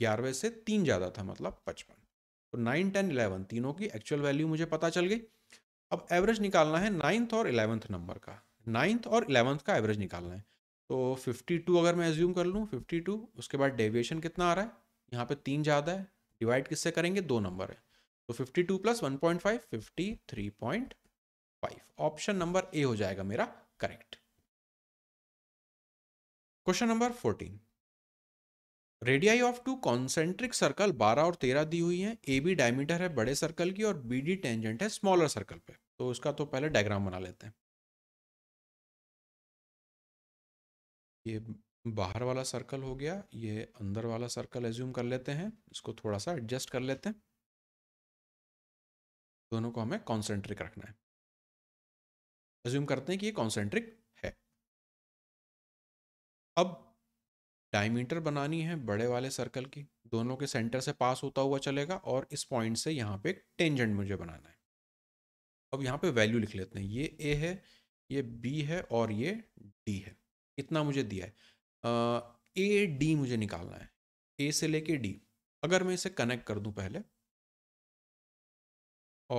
ग्यारहवें से तीन ज़्यादा था मतलब पचपन तो नाइन टेन इलेवन तीनों की एक्चुअल वैल्यू मुझे पता चल गई अब एवरेज निकालना है नाइन्थ और इलेवंथ नंबर का नाइन्थ और इलेवंथ का एवरेज निकालना है तो 52 अगर मैं एज्यूम कर लूँ 52 उसके बाद डेविएशन कितना आ रहा है यहाँ पे तीन ज़्यादा है डिवाइड किससे करेंगे दो नंबर है तो 52 two plus one point five fifty three point five option number A हो जाएगा मेरा correct question number fourteen radii of two concentric circle 12 और 13 दी हुई हैं ए बी डायमीटर है बड़े सर्कल की और बी डी टेंजेंट है स्मॉलर सर्कल पे तो उसका तो पहले डायग्राम बना लेते हैं ये बाहर वाला सर्कल हो गया ये अंदर वाला सर्कल एज्यूम कर लेते हैं इसको थोड़ा सा एडजस्ट कर लेते हैं दोनों को हमें कॉन्सेंट्रिक रखना है एज्यूम करते हैं कि ये कॉन्सेंट्रिक है अब डायमीटर बनानी है बड़े वाले सर्कल की दोनों के सेंटर से पास होता हुआ चलेगा और इस पॉइंट से यहाँ पे एक टेंजेंट मुझे बनाना है अब यहाँ पे वैल्यू लिख लेते हैं ये ए है ये बी है और ये डी है इतना मुझे दिया है ए डी मुझे निकालना है ए से लेके डी अगर मैं इसे कनेक्ट कर दूं पहले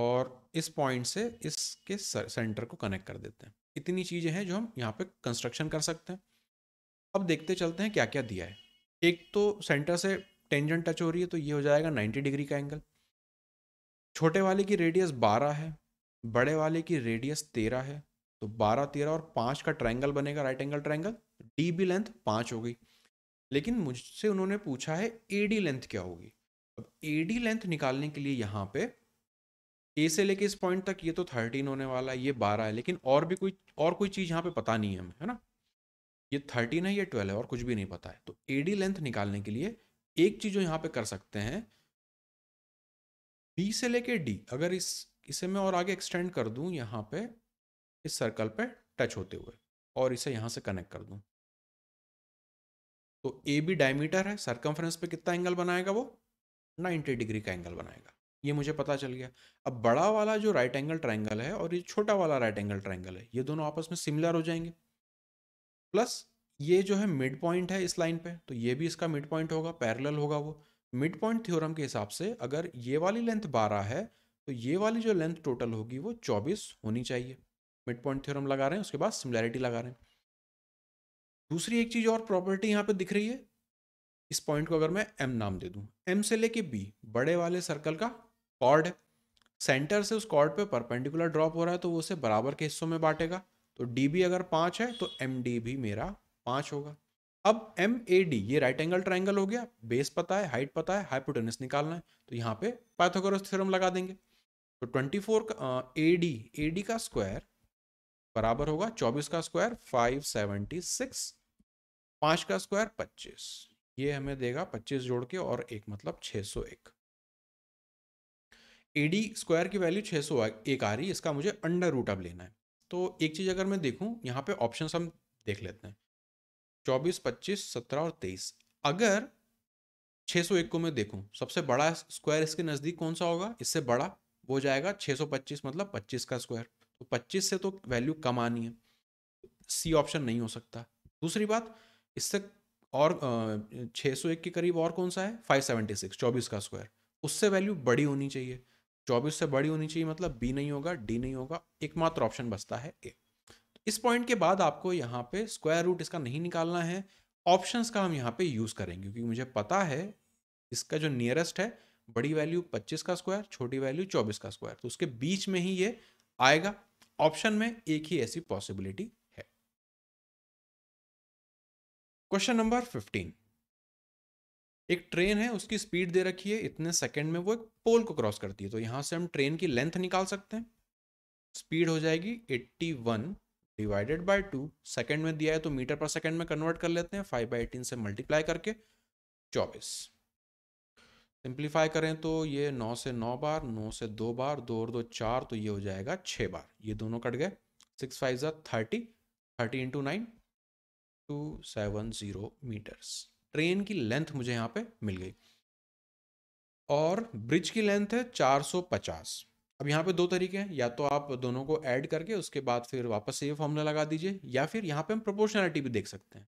और इस पॉइंट से इसके सेंटर को कनेक्ट कर देते हैं इतनी चीज़ें हैं जो हम यहाँ पे कंस्ट्रक्शन कर सकते हैं अब देखते चलते हैं क्या क्या दिया है एक तो सेंटर से टेंजन टच हो रही है तो ये हो जाएगा 90 डिग्री का एंगल छोटे वाले की रेडियस 12 है बड़े वाले की रेडियस 13 है तो बारह तेरह और पांच का ट्राइंगल बनेगा right angle triangle D B length पांच हो गई लेकिन मुझसे उन्होंने पूछा है ए डी लेंथ क्या होगी अब ए डी लेंथ निकालने के लिए यहाँ पे ए से लेके इस पॉइंट तक ये तो थर्टीन होने वाला है ये बारह है लेकिन और भी कोई और कोई चीज़ यहाँ पे पता नहीं है हमें है ना ये थर्टीन है ये ट्वेल्व है और कुछ भी नहीं पता है तो ए डी लेंथ निकालने के लिए एक चीज़ जो यहाँ पे कर सकते हैं बी से लेके डी अगर इस इसे मैं और आगे एक्सटेंड कर दूँ यहाँ पे इस सर्कल पे टच होते हुए और इसे यहां से कनेक्ट कर दू तो ए बी डायमीटर है सर्कम्फ्रेंस पे कितना एंगल बनाएगा वो 90 डिग्री का एंगल बनाएगा ये मुझे पता चल गया अब बड़ा वाला जो राइट एंगल ट्राइंगल है और ये छोटा वाला राइट एंगल ट्राइंगल है ये दोनों आपस में सिमिलर हो जाएंगे प्लस ये जो है मिड पॉइंट है इस लाइन पे तो ये भी इसका मिड पॉइंट होगा पैरेलल होगा वो मिड पॉइंट थ्योरम के हिसाब से अगर ये वाली लेंथ 12 है तो ये वाली जो लेंथ टोटल होगी वो 24 होनी चाहिए मिड पॉइंट थ्योरम लगा रहे हैं उसके बाद सिमिलैरिटी लगा रहे हैं दूसरी एक चीज़ और प्रॉपर्टी यहाँ पे दिख रही है इस पॉइंट को अगर मैं एम नाम दे दूँ एम से लेके बी बड़े वाले सर्कल का कॉर्ड सेंटर से उस कॉर्ड पे परपेंडिकुलर ड्रॉप हो रहा है तो वो उसे बराबर के हिस्सों में बांटेगा तो डी बी अगर पाँच है तो एम डी भी मेरा पाँच होगा अब एम ए डी ये राइट एंगल ट्राइंगल हो गया बेस पता है हाइट पता है हाइपोटेनस निकालना है तो यहाँ पे पाइथागोरस थ्योरम लगा देंगे तो ट्वेंटी फोर का ए डी ए डी का स्क्वायर बराबर होगा चौबीस का स्क्वायर फाइव सेवेंटी सिक्स पांच का स्क्वायर पच्चीस ये हमें देगा पच्चीस जोड़ के और एक मतलब छः सौ एक एडी स्क्वायर की वैल्यू छः सौ एक आ रही है इसका मुझे अंडर रूट अब लेना है तो एक चीज़ अगर मैं देखूं यहाँ पे ऑप्शन हम देख लेते हैं चौबीस पच्चीस सत्रह और तेईस अगर 601 को मैं देखूं सबसे बड़ा स्क्वायर इसके नज़दीक कौन सा होगा इससे बड़ा वो जाएगा पच्चीस मतलब पच्चीस का स्क्वायर तो 25 से तो वैल्यू कम आनी है सी ऑप्शन नहीं हो सकता दूसरी बात इससे और छः सौ एक के करीब और कौन सा है फाइव सेवेंटी सिक्स चौबीस का स्क्वायर उससे वैल्यू बड़ी होनी चाहिए चौबीस से बड़ी होनी चाहिए मतलब बी नहीं होगा डी नहीं होगा एकमात्र ऑप्शन बचता है ए तो इस पॉइंट के बाद आपको यहाँ पे स्क्वायर रूट इसका नहीं निकालना है ऑप्शंस का हम यहाँ पे यूज़ करेंगे क्योंकि मुझे पता है इसका जो नियरेस्ट है बड़ी वैल्यू 25 का स्क्वायर छोटी वैल्यू 24 का स्क्वायर तो उसके बीच में ही ये आएगा ऑप्शन में एक ही ऐसी पॉसिबिलिटी है क्वेश्चन नंबर फिफ्टीन एक ट्रेन है उसकी स्पीड दे रखी है इतने सेकंड में वो एक पोल को क्रॉस करती है तो यहां से हम ट्रेन की लेंथ निकाल सकते हैं स्पीड हो जाएगी 81 डिवाइडेड बाय टू सेकेंड में दिया है तो मीटर पर सेकेंड में कन्वर्ट कर लेते हैं फाइव बाई एटीन से मल्टीप्लाई करके चौबीस सिंप्लीफाई करें तो ये नौ से नौ बार नौ से दो बार दो और दो चार तो ये हो जाएगा छः बार ये दोनों कट गए सिक्स फाइव जो thirty thirty into nine two seven zero metres train की लेंथ मुझे यहाँ पे मिल गई और ब्रिज की लेंथ है चार सौ पचास अब यहाँ पे दो तरीके हैं या तो आप दोनों को ऐड करके उसके बाद फिर वापस से ये फॉर्मूला लगा दीजिए या फिर यहाँ पे हम प्रोपोर्शनैलिटी भी देख सकते हैं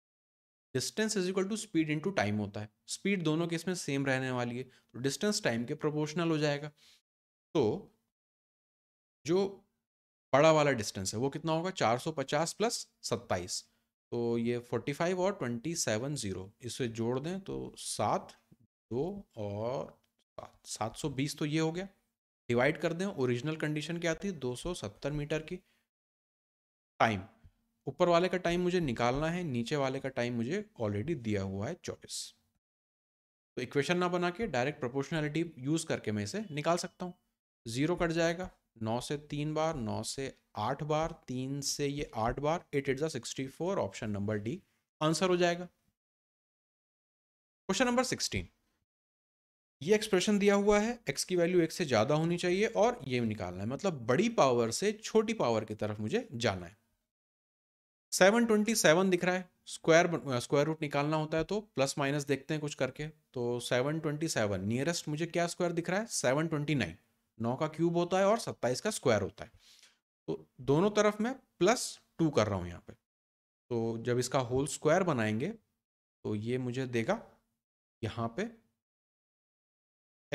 distance is equal to speed into time होता है स्पीड दोनों केस में सेम रहने वाली है तो डिस्टेंस टाइम के प्रोपोर्शनल हो जाएगा तो जो बड़ा वाला डिस्टेंस है वो कितना होगा 450 प्लस 27 तो ये 45 और 27 जीरो इसे जोड़ दें तो सात दो और सात सौ बीस तो ये हो गया डिवाइड कर दें ओरिजिनल कंडीशन क्या थी 270 मीटर की टाइम ऊपर वाले का टाइम मुझे निकालना है नीचे वाले का टाइम मुझे ऑलरेडी दिया हुआ है चौबीस तो इक्वेशन ना बना के डायरेक्ट प्रोपोर्शनैलिटी यूज़ करके मैं इसे निकाल सकता हूँ ज़ीरो कट जाएगा नौ से तीन बार नौ से आठ बार तीन से ये आठ बार एट एट ज़ा sixty four option number D answer हो जाएगा क्वेश्चन नंबर सिक्सटीन ये एक्सप्रेशन दिया हुआ है एक्स की वैल्यू एक से ज़्यादा होनी चाहिए और ये निकालना है मतलब बड़ी पावर से छोटी पावर की तरफ मुझे जाना है सेवन ट्वेंटी सेवन दिख रहा है स्क्वायर स्क्वायर रूट निकालना होता है तो प्लस माइनस देखते हैं कुछ करके तो सेवन ट्वेंटी सेवन नियरेस्ट मुझे क्या स्क्वायर दिख रहा है सेवन ट्वेंटी नाइन नौ का क्यूब होता है और सत्ताईस का स्क्वायर होता है तो दोनों तरफ मैं प्लस टू कर रहा हूँ यहाँ पे तो जब इसका होल स्क्वायर बनाएंगे तो ये मुझे देगा यहाँ पे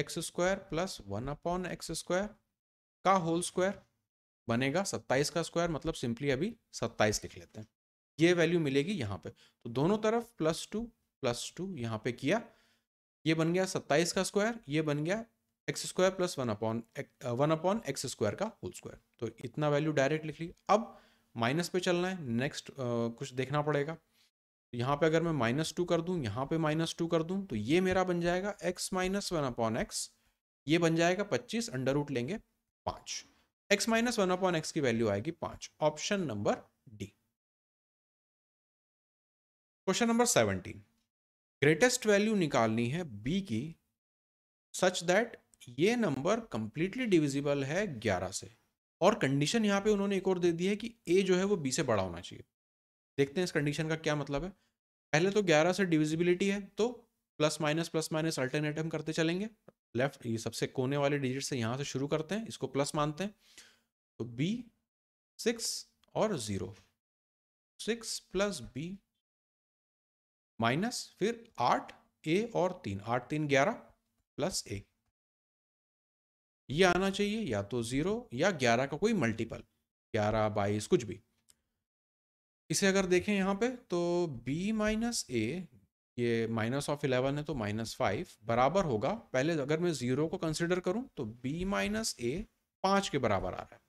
X square plus one upon X square का होल स्क्वायर बनेगा सत्ताईस का स्क्वायर मतलब सिंपली अभी सत्ताईस लिख लेते हैं ये वैल्यू मिलेगी यहाँ पे तो दोनों तरफ प्लस टू प्लस टू यहाँ पे किया ये बन गया सत्ताईस का स्क्वायर ये बन गया X square plus one upon one upon X square का होल स्क्वायर तो इतना वैल्यू डायरेक्ट लिख ली अब माइनस पे चलना है नेक्स्ट uh, कुछ देखना पड़ेगा तो यहाँ पे अगर मैं माइनस टू कर दूँ यहाँ पे माइनस टू कर दूँ तो ये मेरा बन जाएगा X minus one upon X ये बन जाएगा पच्चीस अंडर रूट लेंगे पाँच X minus one upon X की वैल्यू आएगी पांच option number D question number seventeen greatest value निकालनी है बी की सच दैट ये नंबर कंप्लीटली डिविजिबल है ग्यारह से और कंडीशन यहां पे उन्होंने एक और दे दी है कि ए जो है वो बी से बड़ा होना चाहिए देखते हैं इस कंडीशन का क्या मतलब है पहले तो 11 से डिविजिबिलिटी है तो plus minus plus minus alternative करते चलेंगे लेफ्ट ये सबसे कोने वाले डिजिट से यहाँ से शुरू करते हैं इसको प्लस मानते हैं तो बी सिक्स और zero six plus B minus फिर आठ ए और तीन आठ तीन ग्यारह प्लस ए ये आना चाहिए या तो ज़ीरो या ग्यारह का कोई मल्टीपल ग्यारह बाईस कुछ भी इसे अगर देखें यहाँ पे तो b माइनस ए ये माइनस ऑफ इलेवन है तो माइनस फाइव बराबर होगा पहले अगर मैं जीरो को कंसिडर करूं तो बी माइनस ए पाँच के बराबर आ रहा है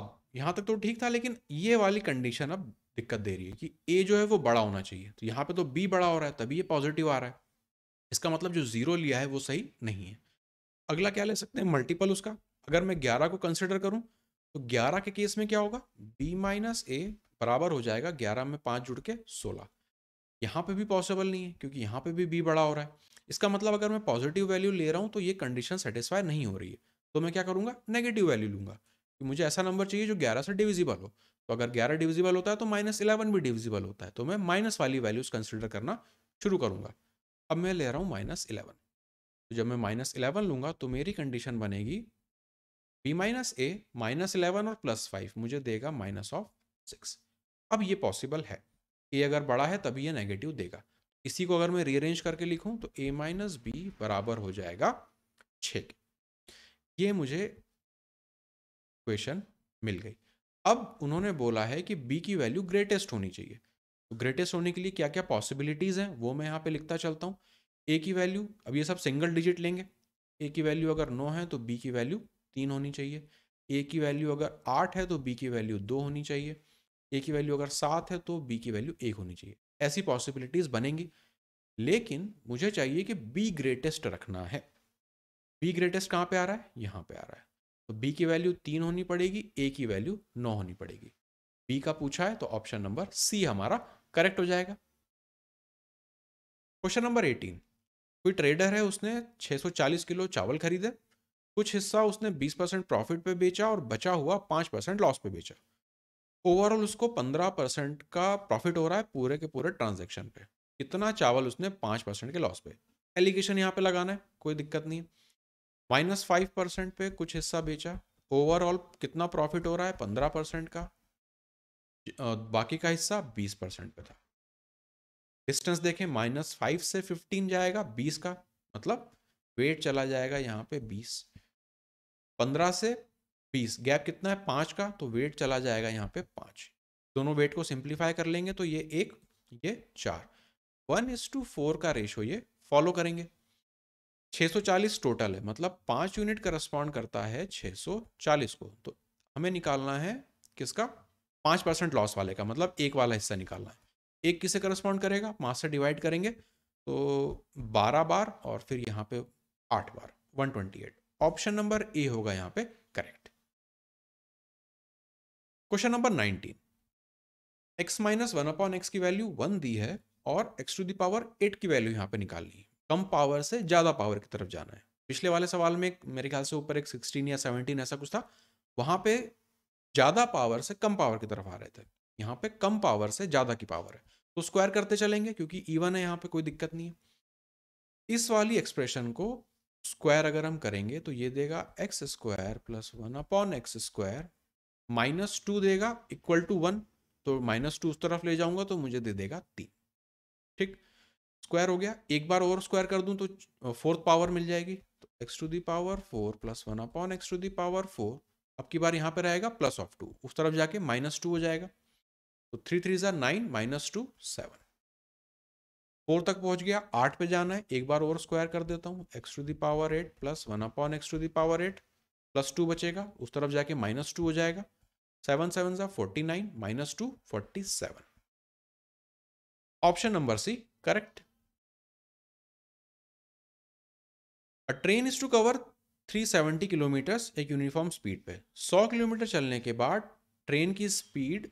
अब यहाँ तक तो ठीक था लेकिन ये वाली कंडीशन अब दिक्कत दे रही है कि ए जो है वो बड़ा होना चाहिए तो यहाँ पे तो बी बड़ा हो रहा है तभी ये पॉजिटिव आ रहा है इसका मतलब जो जीरो लिया है वो सही नहीं है अगला क्या ले सकते हैं मल्टीपल उसका अगर मैं ग्यारह को कंसिडर करूँ तो ग्यारह के केस में क्या होगा बी माइनस ए बराबर हो जाएगा ग्यारह में पाँच जुड़ के सोलह यहाँ पे भी पॉसिबल नहीं है क्योंकि यहाँ पे भी बी बड़ा हो रहा है इसका मतलब अगर मैं पॉजिटिव वैल्यू ले रहा हूँ तो ये कंडीशन सेटिस्फाई नहीं हो रही है तो मैं क्या करूँगा नेगेटिव वैल्यू लूँगा कि मुझे ऐसा नंबर चाहिए जो ग्यारह से डिविजिबल हो तो अगर ग्यारह डिविजिबल होता है तो माइनस इलेवन भी डिविजिबल होता है तो मैं माइनस वाली वैल्यूज कंसिडर करना शुरू करूँगा अब मैं ले रहा हूँ माइनस इलेवन तो जब मैं माइनस इलेवन लूँगा तो मेरी कंडीशन बनेगी B minus A minus eleven और प्लस फाइव मुझे देगा माइनस ऑफ सिक्स अब ये पॉसिबल है ए अगर बड़ा है तभी ये नेगेटिव देगा इसी को अगर मैं रीअरेंज करके लिखूं तो ए माइनस बी बराबर हो जाएगा छ ये मुझे क्वेश्चन मिल गई अब उन्होंने बोला है कि बी की वैल्यू ग्रेटेस्ट होनी चाहिए तो ग्रेटेस्ट होने के लिए क्या क्या पॉसिबिलिटीज़ हैं वो मैं यहाँ पे लिखता चलता हूँ ए की वैल्यू अब ये सब सिंगल डिजिट लेंगे ए की वैल्यू अगर नौ है तो बी की वैल्यू तीन होनी चाहिए ए की वैल्यू अगर आठ है तो बी की वैल्यू दो होनी चाहिए ए की वैल्यू अगर सात है तो बी की वैल्यू एक होनी चाहिए ऐसी पॉसिबिलिटीज बनेंगी लेकिन मुझे चाहिए कि बी ग्रेटेस्ट रखना है बी ग्रेटेस्ट कहाँ पे आ रहा है यहाँ पे आ रहा है तो बी की वैल्यू तीन होनी पड़ेगी ए की वैल्यू नौ होनी पड़ेगी बी का पूछा है तो ऑप्शन नंबर सी हमारा करेक्ट हो जाएगा क्वेश्चन नंबर एटीन कोई ट्रेडर है उसने 640 किलो चावल खरीदे कुछ हिस्सा उसने 20 परसेंट प्रॉफिट पे बेचा और बचा हुआ 5 परसेंट लॉस पे बेचा ओवरऑल उसको पंद्रह परसेंट का प्रॉफिट हो रहा है पूरे के पूरे ट्रांजेक्शन पे कितना चावल उसने पाँच परसेंट के लॉस पे एलिगेशन यहाँ पे लगाना है कोई दिक्कत नहीं है माइनस फाइव परसेंट पे कुछ हिस्सा बेचा ओवरऑल कितना प्रॉफिट हो रहा है पंद्रह परसेंट का बाकी का हिस्सा बीस परसेंट पे था डिस्टेंस देखें माइनस फाइव से फिफ्टीन जाएगा बीस का मतलब वेट चला जाएगा यहाँ पे बीस पंद्रह से बीस गैप कितना है पाँच का तो वेट चला जाएगा यहाँ पे पाँच दोनों वेट को सिंप्लीफाई कर लेंगे तो ये एक ये चार वन इज टू फोर का रेशो ये फॉलो करेंगे 640 टोटल है मतलब पाँच यूनिट का करस्पॉन्ड करता है 640 को तो हमें निकालना है किसका पाँच परसेंट लॉस वाले का मतलब एक वाला हिस्सा निकालना है एक किसे करस्पॉन्ड करेगा मास्टर से डिवाइड करेंगे तो बारह बार और फिर यहाँ पे आठ बार एट ऑप्शन नंबर ए होगा यहाँ पे question number nineteen X minus one upon X की वैल्यू वन दी है और एक्स टू दावर एट की वैल्यू यहाँ पे निकालनी है कम पावर से ज़्यादा पावर की तरफ जाना है पिछले वाले सवाल में मेरे ख्याल से ऊपर एक सिक्सटीन या सेवनटीन ऐसा कुछ था वहां पे ज़्यादा पावर से कम पावर की तरफ आ रहे थे यहाँ पे कम पावर से ज़्यादा की पावर है तो स्क्वायर करते चलेंगे क्योंकि ईवन है यहाँ पे कोई दिक्कत नहीं है इस वाली एक्सप्रेशन को स्क्वायर अगर हम करेंगे तो ये देगा X square plus one upon X square minus two देगा इक्वल टू वन तो माइनस टू उस तरफ ले जाऊंगा तो मुझे दे देगा तीन ठीक स्क्वायर हो गया एक बार और स्क्वायर कर दूं तो फोर्थ पावर मिल जाएगी तो X to the power four plus one upon X to the power four अब की बार यहाँ पर रहेगा प्लस ऑफ टू उस तरफ जाके माइनस टू हो जाएगा तो थ्री थ्री ज़ार nine minus two seven four तक पहुंच गया आठ पे जाना है एक बार और स्क्वायर कर देता हूँ X to the power eight plus one upon X to the power eight plus two बचेगा उस तरफ जाके माइनस टू हो जाएगा सेवन सेवन सा forty nine minus two forty seven option number C correct a train is to cover 370 kilometre एक uniform speed पे 100 kilometre चलने के बाद ट्रेन की स्पीड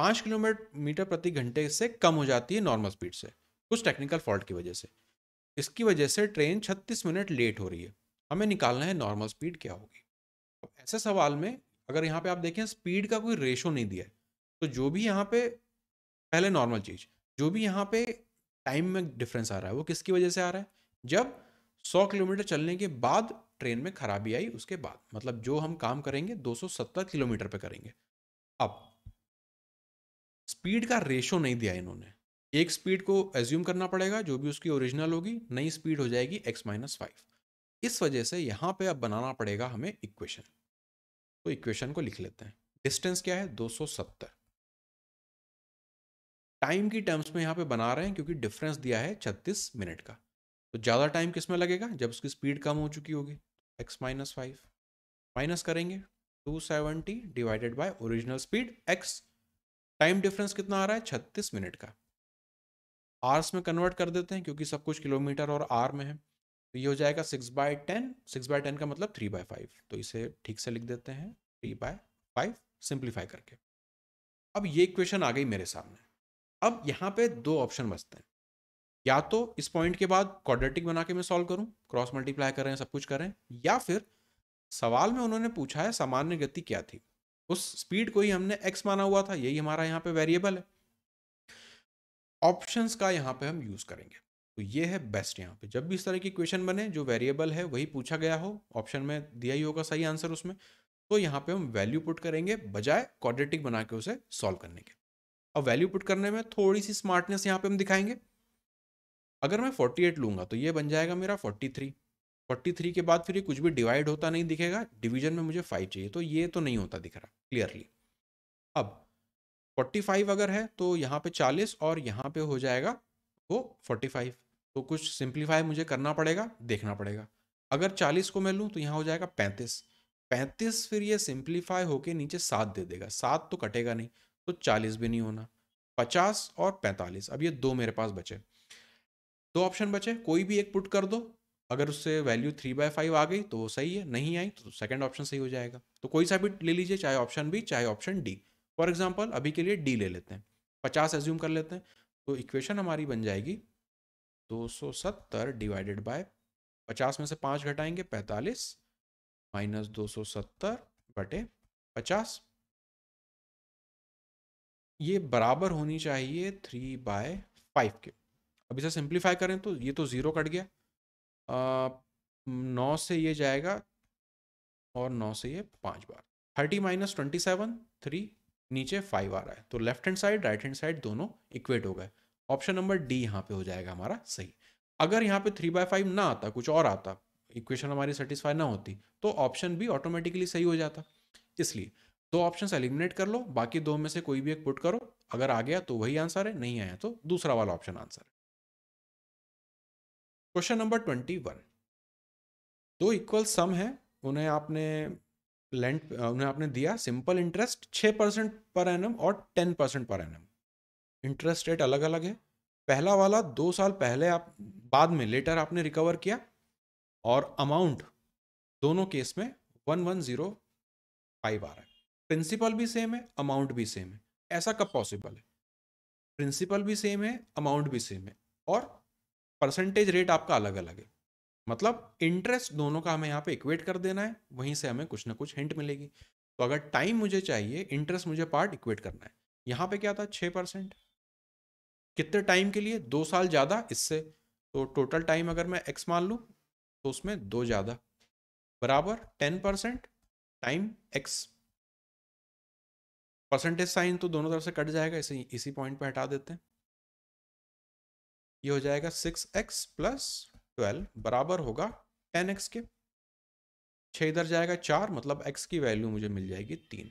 5 किलोमीटर प्रति घंटे से कम हो जाती है नॉर्मल स्पीड से कुछ टेक्निकल फॉल्ट की वजह से इसकी वजह से ट्रेन 36 मिनट लेट हो रही है हमें निकालना है नॉर्मल स्पीड क्या होगी ऐसे सवाल में अगर यहाँ पे आप देखें स्पीड का कोई रेशो नहीं दिया है तो जो भी यहाँ पे पहले नॉर्मल चीज जो भी यहाँ पे टाइम में डिफरेंस आ रहा है वो किसकी वजह से आ रहा है जब 100 किलोमीटर चलने के बाद ट्रेन में खराबी आई उसके बाद मतलब जो हम काम करेंगे 270 किलोमीटर पे करेंगे अब स्पीड का रेशो नहीं दिया इन्होंने एक स्पीड को एज्यूम करना पड़ेगा जो भी उसकी ओरिजिनल होगी नई स्पीड हो जाएगी एक्स माइनस फाइव इस वजह से यहाँ पे अब बनाना पड़ेगा हमें इक्वेशन तो इक्वेशन को लिख लेते हैं डिस्टेंस क्या है 270 टाइम की टर्म्स में यहाँ पे बना रहे हैं क्योंकि डिफरेंस दिया है 36 मिनट का तो ज़्यादा टाइम किस में लगेगा जब उसकी स्पीड कम हो चुकी होगी एक्स माइनस फाइव माइनस करेंगे two seventy divided by original speed X time difference कितना आ रहा है छत्तीस मिनट का आर्स में कन्वर्ट कर देते हैं क्योंकि सब कुछ किलोमीटर और आर में है तो ये हो जाएगा six by ten six by ten का मतलब थ्री बाय फाइव तो इसे ठीक से लिख देते हैं थ्री बाय फाइव सिंप्लीफाई करके अब ये इक्वेशन आ गई मेरे सामने अब यहाँ पे दो ऑप्शन बचते हैं या तो इस पॉइंट के बाद क्वाड्रेटिक बना के मैं सॉल्व करूँ क्रॉस मल्टीप्लाई करें सब कुछ करें या फिर सवाल में उन्होंने पूछा है सामान्य गति क्या थी उस स्पीड को ही हमने एक्स माना हुआ था यही हमारा यहाँ पे वेरिएबल है ऑप्शंस का यहाँ पे हम यूज करेंगे तो ये है बेस्ट यहाँ पे जब भी इस तरह की क्वेश्चन बने जो वेरिएबल है वही पूछा गया हो ऑप्शन में दिया ही होगा सही आंसर उसमें तो यहाँ पे हम वैल्यू पुट करेंगे बजाय क्वाड्रेटिक बना के उसे सॉल्व करने के अब वैल्यू पुट करने में थोड़ी सी स्मार्टनेस यहाँ पे हम दिखाएंगे अगर मैं 48 लूंगा तो ये बन जाएगा मेरा 43 43 के बाद फिर ये कुछ भी डिवाइड होता नहीं दिखेगा डिवीजन में मुझे फाइव चाहिए तो ये तो नहीं होता दिख रहा क्लियरली अब 45 अगर है तो यहाँ पे 40 और यहाँ पे हो जाएगा वो तो 45 तो कुछ सिंप्लीफाई मुझे करना पड़ेगा देखना पड़ेगा अगर चालीस को मैं लूँ तो यहाँ हो जाएगा पैंतीस पैंतीस फिर ये सिंप्लीफाई होके नीचे सात दे देगा सात तो कटेगा नहीं तो चालीस भी नहीं होना पचास और पैंतालीस अब ये दो मेरे पास बचे दो ऑप्शन बचे कोई भी एक पुट कर दो अगर उससे वैल्यू थ्री बाय फाइव आ गई तो वो सही है नहीं आई तो सेकंड ऑप्शन सही हो जाएगा तो कोई सा भी ले लीजिए चाहे ऑप्शन बी चाहे ऑप्शन डी फॉर एग्जाम्पल अभी के लिए डी ले लेते हैं पचास एज्यूम कर लेते हैं तो इक्वेशन हमारी बन जाएगी 270 डिवाइडेड बाय 50 में से पाँच घटाएंगे 45 माइनस 270 बटे 50 ये बराबर होनी चाहिए थ्री बाय फाइव के अब इसे सिंप्लीफाई करें तो ये तो ज़ीरो कट गया आ, नौ से ये जाएगा और नौ से ये पाँच बार thirty minus twenty seven three नीचे फाइव आ रहा है तो left hand side right hand side दोनों इक्वेट हो गए ऑप्शन नंबर डी यहाँ पे हो जाएगा हमारा सही अगर यहाँ पे थ्री बाय फाइव ना आता कुछ और आता इक्वेशन हमारी सेटिस्फाई ना होती तो ऑप्शन भी ऑटोमेटिकली सही हो जाता इसलिए दो ऑप्शन एलिमिनेट कर लो बाकी दो में से कोई भी एक पुट करो अगर आ गया तो वही आंसर है नहीं आया तो दूसरा वाला ऑप्शन आंसर है क्वेश्चन नंबर ट्वेंटी वन दो इक्वल सम है उन्हें आपने लैंड uh, उन्हें आपने दिया सिंपल इंटरेस्ट छः परसेंट पर एनम और टेन परसेंट पर एनम इंटरेस्ट रेट अलग अलग है पहला वाला दो साल पहले आप बाद में लेटर आपने रिकवर किया और अमाउंट दोनों केस में वन वन ज़ीरो फाइव आ रहा है प्रिंसिपल भी सेम है अमाउंट भी सेम है ऐसा कब पॉसिबल है प्रिंसिपल भी सेम है अमाउंट भी सेम है और परसेंटेज रेट आपका अलग अलग है मतलब इंटरेस्ट दोनों का हमें यहाँ पे इक्वेट कर देना है वहीं से हमें कुछ ना कुछ हिंट मिलेगी तो अगर टाइम मुझे चाहिए इंटरेस्ट मुझे पार्ट इक्वेट करना है यहाँ पे क्या था छः परसेंट कितने टाइम के लिए दो साल ज़्यादा इससे तो टोटल टाइम अगर मैं एक्स मान लूँ तो उसमें दो ज़्यादा बराबर ten percent time X percentage sign तो दोनों तरफ से कट जाएगा इसे इसी पॉइंट पर हटा देते हैं ये हो जाएगा सिक्स एक्स प्लस 12 बराबर होगा टेन एक्स के छः इधर जाएगा चार मतलब एक्स की वैल्यू मुझे मिल जाएगी तीन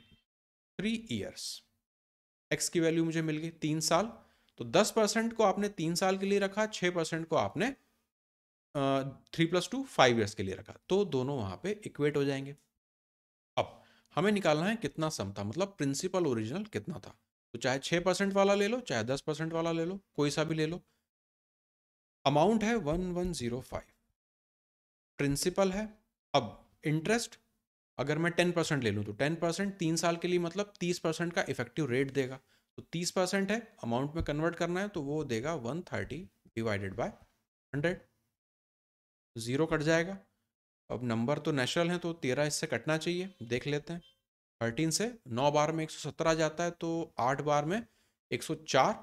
थ्री ईयर्स एक्स की वैल्यू मुझे मिल गई तीन साल तो दस परसेंट को आपने तीन साल के लिए रखा छः परसेंट को आपने three plus two five years के लिए रखा तो दोनों वहाँ पे इक्वेट हो जाएंगे अब हमें निकालना है कितना सम था मतलब प्रिंसिपल ओरिजिनल कितना था तो चाहे छः परसेंट वाला ले लो चाहे दस परसेंट वाला ले लो कोई सा भी ले लो अमाउंट है one one zero five principal है अब इंटरेस्ट अगर मैं टेन परसेंट ले लूँ तो टेन परसेंट तीन साल के लिए मतलब तीस परसेंट का इफेक्टिव रेट देगा तो तीस परसेंट है अमाउंट में कन्वर्ट करना है तो वो देगा one thirty divided by hundred zero cut जाएगा अब नंबर तो नेचुरल हैं तो तेरह इससे कटना चाहिए देख लेते हैं थर्टीन से नौ बार में एक सौ सत्रह जाता है तो आठ बार में एक सौ चार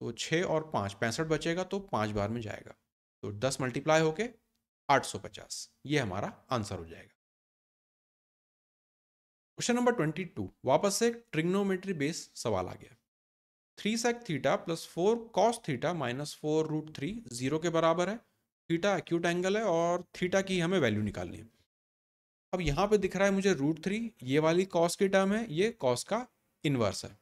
तो छः और पाँच पैंसठ बचेगा तो पाँच बार में जाएगा तो दस मल्टीप्लाई होके आठ सौ पचास ये हमारा आंसर हो जाएगा क्वेश्चन नंबर ट्वेंटी टू वापस से ट्रिग्नोमेट्री बेस सवाल आ गया three sec theta plus four cos theta minus four root three zero के बराबर है थीटा एक्यूट एंगल है और थीटा की हमें वैल्यू निकालनी है अब यहाँ पे दिख रहा है मुझे रूट थ्री ये वाली कॉस की टर्म है ये कॉस का इन्वर्स है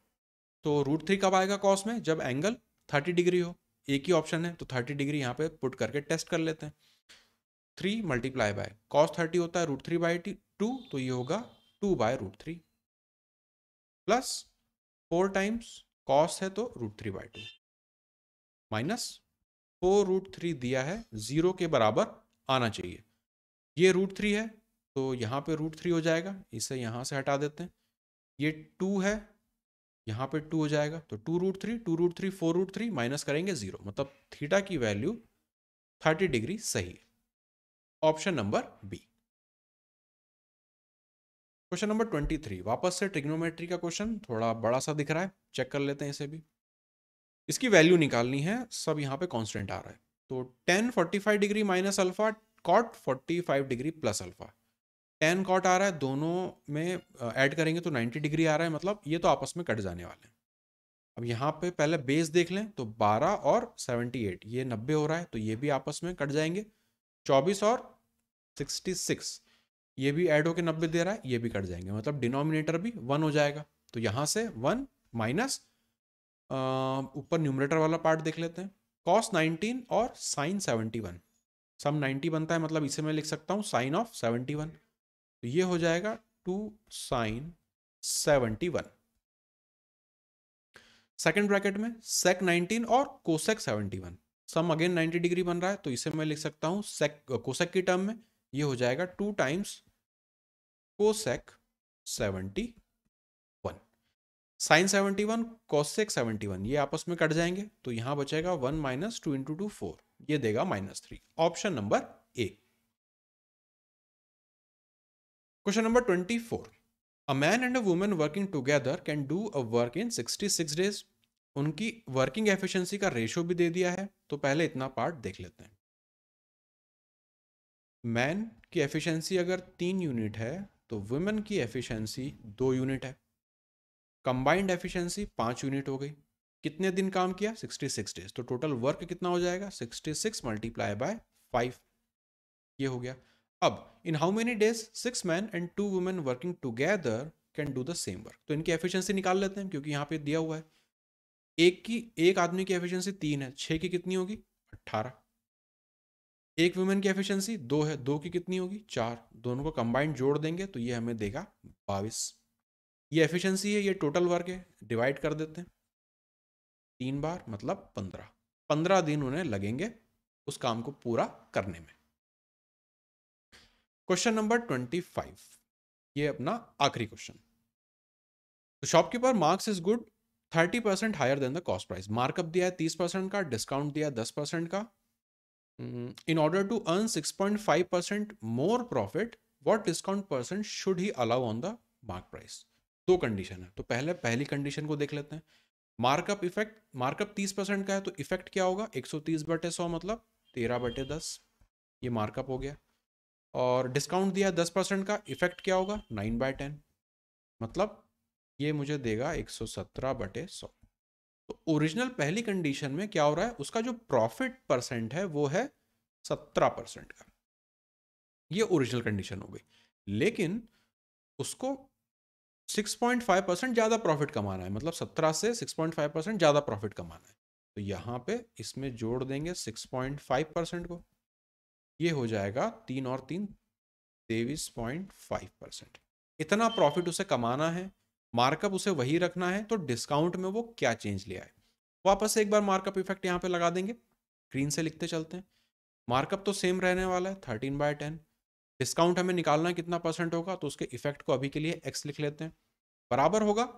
तो रूट थ्री कब आएगा कॉस में जब एंगल थर्टी डिग्री हो एक ही ऑप्शन है तो थर्टी डिग्री यहाँ पे पुट करके टेस्ट कर लेते हैं three multiply by cos thirty होता है रूट थ्री बाई टू तो ये होगा two by root three plus four times cos है तो root three by two minus four root three दिया है ज़ीरो के बराबर आना चाहिए ये रूट थ्री है तो यहाँ पे रूट थ्री हो जाएगा इसे यहाँ से हटा देते हैं ये टू है यहाँ पे टू हो जाएगा तो two root three two root three four root three minus करेंगे जीरो मतलब थीटा की वैल्यू थर्टी डिग्री सही है option number B question number twenty three वापस से ट्रिग्नोमेट्री का क्वेश्चन थोड़ा बड़ा सा दिख रहा है चेक कर लेते हैं इसे भी इसकी वैल्यू निकालनी है सब यहाँ पे कॉन्स्टेंट आ रहा है तो ten forty five degree minus alpha cot forty five degree plus alpha ten cot आ रहा है दोनों में ऐड करेंगे तो नाइन्टी डिग्री आ रहा है मतलब ये तो आपस में कट जाने वाले हैं अब यहाँ पे पहले बेस देख लें तो 12 और 78 ये 90 हो रहा है तो ये भी आपस में कट जाएंगे 24 और 66 ये भी ऐड होकर 90 दे रहा है ये भी कट जाएंगे मतलब डिनोमिनेटर भी वन हो जाएगा तो यहाँ से वन माइनस ऊपर न्यूमरेटर वाला पार्ट देख लेते हैं कॉस 19 और साइन 71 सम 90 बनता है मतलब इसे मैं लिख सकता हूँ साइन ऑफ सेवेंटी तो ये हो जाएगा two sine seventy one second bracket में सेक नाइनटीन और cosec seventy one sum again ninety degree बन रहा है तो इसे मैं लिख सकता हूं सेक कोसेक की टर्म में ये हो जाएगा two times cosec seventy one sine seventy one cosec seventy one ये आपस में कट जाएंगे तो यहां बचेगा one minus two into two four ये देगा minus three option number A question number twenty four a man and a women working together can do a work in sixty six days उनकी working efficiency का ratio भी दे दिया है तो पहले इतना पार्ट देख लेते हैं मैन की एफिशिएंसी अगर तीन यूनिट है तो वुमेन की एफिशिएंसी दो यूनिट है कंबाइंड एफिशिएंसी पांच यूनिट हो गई कितने दिन काम किया सिक्सटी सिक्स डेज तो टोटल वर्क कितना हो जाएगा sixty six multiply by five ये हो गया अब in how many days six man and two women working together can do the same work तो इनकी एफिशिएंसी निकाल लेते हैं क्योंकि यहाँ पे दिया हुआ है एक की एक आदमी की एफिशिएंसी तीन है छः की कितनी होगी अट्ठारह एक वुमेन की एफिशिएंसी दो है दो की कितनी होगी चार दोनों को कंबाइंड जोड़ देंगे तो ये हमें देगा बाईस ये एफिशिएंसी है ये टोटल वर्क है डिवाइड कर देते हैं तीन बार मतलब पंद्रह पंद्रह दिन उन्हें लगेंगे उस काम को पूरा करने में क्वेश्चन नंबर ट्वेंटी फाइव ये अपना आखिरी क्वेश्चन तो shopkeeper marks is good thirty percent higher than the cost price markup दिया है तीस परसेंट का डिस्काउंट दिया है दस परसेंट का in order to earn six point five percent more profit what discount percent should he allow on the mark price दो condition है तो पहले पहली कंडीशन को देख लेते हैं मार्कअप इफेक्ट मार्कअप तीस परसेंट का है तो इफेक्ट क्या होगा एक सौ तीस बटे सौ मतलब तेरह बटे दस ये मार्कअप हो गया और डिस्काउंट दिया दस परसेंट का इफेक्ट क्या होगा नाइन बाय टेन मतलब ये मुझे देगा एक सौ सत्रह बटे सौ तो ओरिजिनल पहली कंडीशन में क्या हो रहा है उसका जो प्रॉफिट परसेंट है वो है सत्रह परसेंट का ये ओरिजिनल कंडीशन हो गई लेकिन उसको 6.5 परसेंट ज़्यादा प्रॉफिट कमाना है मतलब 17 से 6.5 परसेंट ज़्यादा प्रॉफिट कमाना है तो यहाँ पे इसमें जोड़ देंगे 6.5 परसेंट को ये हो जाएगा तीन और तीन तेईस पॉइंट फाइव परसेंट इतना प्रॉफिट उसे कमाना है मार्कअप उसे वही रखना है तो डिस्काउंट में वो क्या चेंज ले आए वापस एक बार मार्कअप इफेक्ट यहाँ पे लगा देंगे स्क्रीन से लिखते चलते हैं मार्कअप तो सेम रहने वाला है थर्टीन बाय टेन डिस्काउंट हमें निकालना है कितना परसेंट होगा तो उसके इफेक्ट को अभी के लिए एक्स लिख लेते हैं बराबर होगा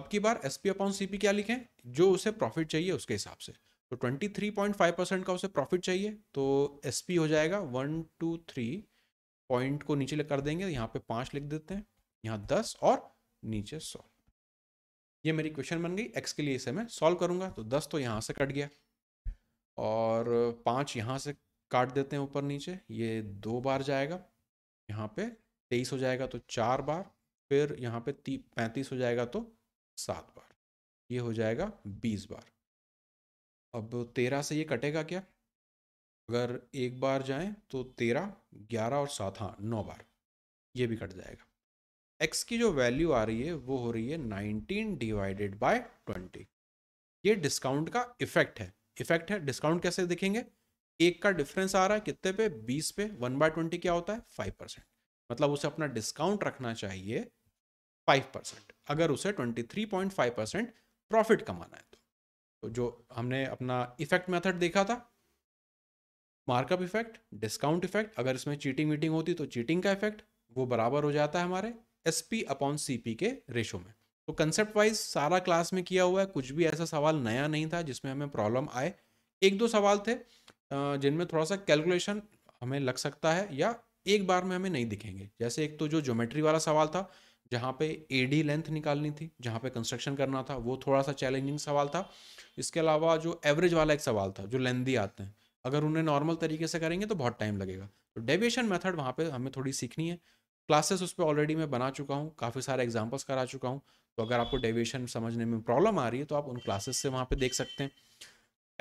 अब की बार एस पी अपाउंट सी क्या लिखें जो उसे प्रॉफिट चाहिए उसके हिसाब से तो 23.5 परसेंट का उसे प्रॉफिट चाहिए तो एस हो जाएगा वन टू थ्री पॉइंट को नीचे कर देंगे यहाँ पे पाँच लिख देते हैं यहाँ दस और नीचे सौ ये मेरी क्वेश्चन बन गई एक्स के लिए इसे मैं सॉल्व करूँगा तो दस तो यहाँ से कट गया और पाँच यहाँ से काट देते हैं ऊपर नीचे ये दो बार जाएगा यहाँ पे तेईस हो जाएगा तो चार बार फिर यहाँ पे पैंतीस हो जाएगा तो सात बार ये हो जाएगा बीस बार अब तेरह से ये कटेगा क्या अगर एक बार जाएं तो तेरह ग्यारह और सात हाँ नौ बार ये भी कट जाएगा एक्स की जो वैल्यू आ रही है वो हो रही है नाइनटीन डिवाइडेड बाय ट्वेंटी ये डिस्काउंट का इफेक्ट है इफेक्ट है डिस्काउंट कैसे देखेंगे एक का डिफरेंस आ रहा है कितने पे बीस पे वन बाय ट्वेंटी क्या होता है फाइव परसेंट मतलब उसे अपना डिस्काउंट रखना चाहिए फाइव परसेंट अगर उसे twenty three point five percent profit कमाना है तो जो हमने अपना इफेक्ट मेथड देखा था मार्कअप इफेक्ट डिस्काउंट इफेक्ट अगर इसमें चीटिंग वीटिंग होती तो चीटिंग का इफेक्ट वो बराबर हो जाता है हमारे S P upon C P के रेशो में तो कंसेप्ट वाइज सारा क्लास में किया हुआ है कुछ भी ऐसा सवाल नया नहीं था जिसमें हमें प्रॉब्लम आए एक दो सवाल थे जिनमें थोड़ा सा कैलकुलेशन हमें लग सकता है या एक बार में हमें नहीं दिखेंगे जैसे एक तो जो ज्योमेट्री वाला सवाल था जहाँ पे डी लेंथ निकालनी थी जहाँ पे कंस्ट्रक्शन करना था वो थोड़ा सा चैलेंजिंग सवाल था इसके अलावा जो एवरेज वाला एक सवाल था जो लेंदी आते हैं अगर उन्हें नॉर्मल तरीके से करेंगे तो बहुत टाइम लगेगा तो डेविएशन मेथड वहाँ पे हमें थोड़ी सीखनी है क्लासेस उस पर ऑलरेडी मैं बना चुका हूँ काफ़ी सारे एग्जाम्पल्स करा चुका हूँ तो अगर आपको डेविएशन समझने में प्रॉब्लम आ रही है तो आप उन क्लासेस से वहाँ पर देख सकते हैं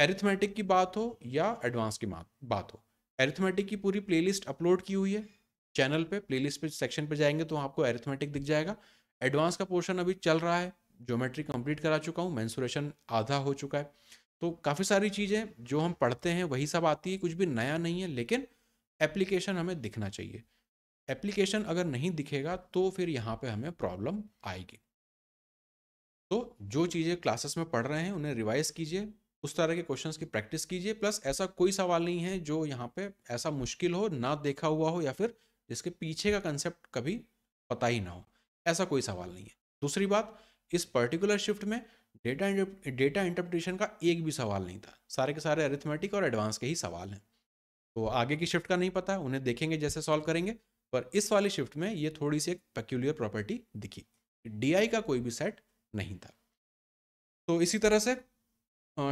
एरिथमेटिक की बात हो या एडवांस की बात हो एरिथमेटिक की पूरी प्लेलिस्ट अपलोड की हुई है चैनल पे प्लेलिस्ट पे सेक्शन पे जाएंगे तो आपको एरिथमेटिक दिख जाएगा एडवांस का पोर्शन अभी चल रहा है ज्योमेट्री कंप्लीट करा चुका हूँ मैंसुरेशन आधा हो चुका है तो काफ़ी सारी चीज़ें जो हम पढ़ते हैं वही सब आती है कुछ भी नया नहीं है लेकिन एप्लीकेशन हमें दिखना चाहिए एप्लीकेशन अगर नहीं दिखेगा तो फिर यहाँ पे हमें प्रॉब्लम आएगी तो जो चीज़ें क्लासेस में पढ़ रहे हैं उन्हें रिवाइज कीजिए उस तरह के क्वेश्चंस की प्रैक्टिस कीजिए प्लस ऐसा कोई सवाल नहीं है जो यहाँ पे ऐसा मुश्किल हो ना देखा हुआ हो या फिर जिसके पीछे का कंसेप्ट कभी पता ही ना हो ऐसा कोई सवाल नहीं है दूसरी बात इस पर्टिकुलर शिफ्ट में डेटा डेटा इंटरप्रिटेशन का एक भी सवाल नहीं था सारे के सारे अरिथमेटिक और एडवांस के ही सवाल हैं तो आगे की शिफ्ट का नहीं पता उन्हें देखेंगे जैसे सॉल्व करेंगे पर इस वाली शिफ्ट में ये थोड़ी सी एक पेक्यूलियर प्रॉपर्टी दिखी डी का कोई भी सेट नहीं था तो इसी तरह से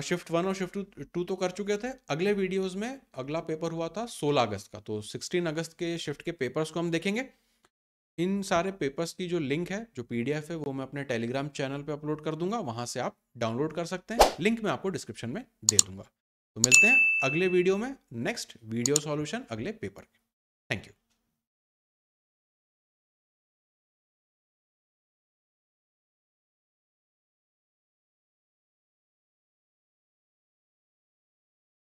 शिफ्ट वन और शिफ्ट टू तो कर चुके थे अगले वीडियोस में अगला पेपर हुआ था 16 अगस्त का तो 16 अगस्त के शिफ्ट के पेपर्स को हम देखेंगे इन सारे पेपर्स की जो लिंक है जो पीडीएफ है वो मैं अपने टेलीग्राम चैनल पे अपलोड कर दूंगा वहां से आप डाउनलोड कर सकते हैं लिंक मैं आपको डिस्क्रिप्शन में दे दूंगा तो मिलते हैं अगले वीडियो में नेक्स्ट वीडियो सॉल्यूशन अगले पेपर के थैंक यू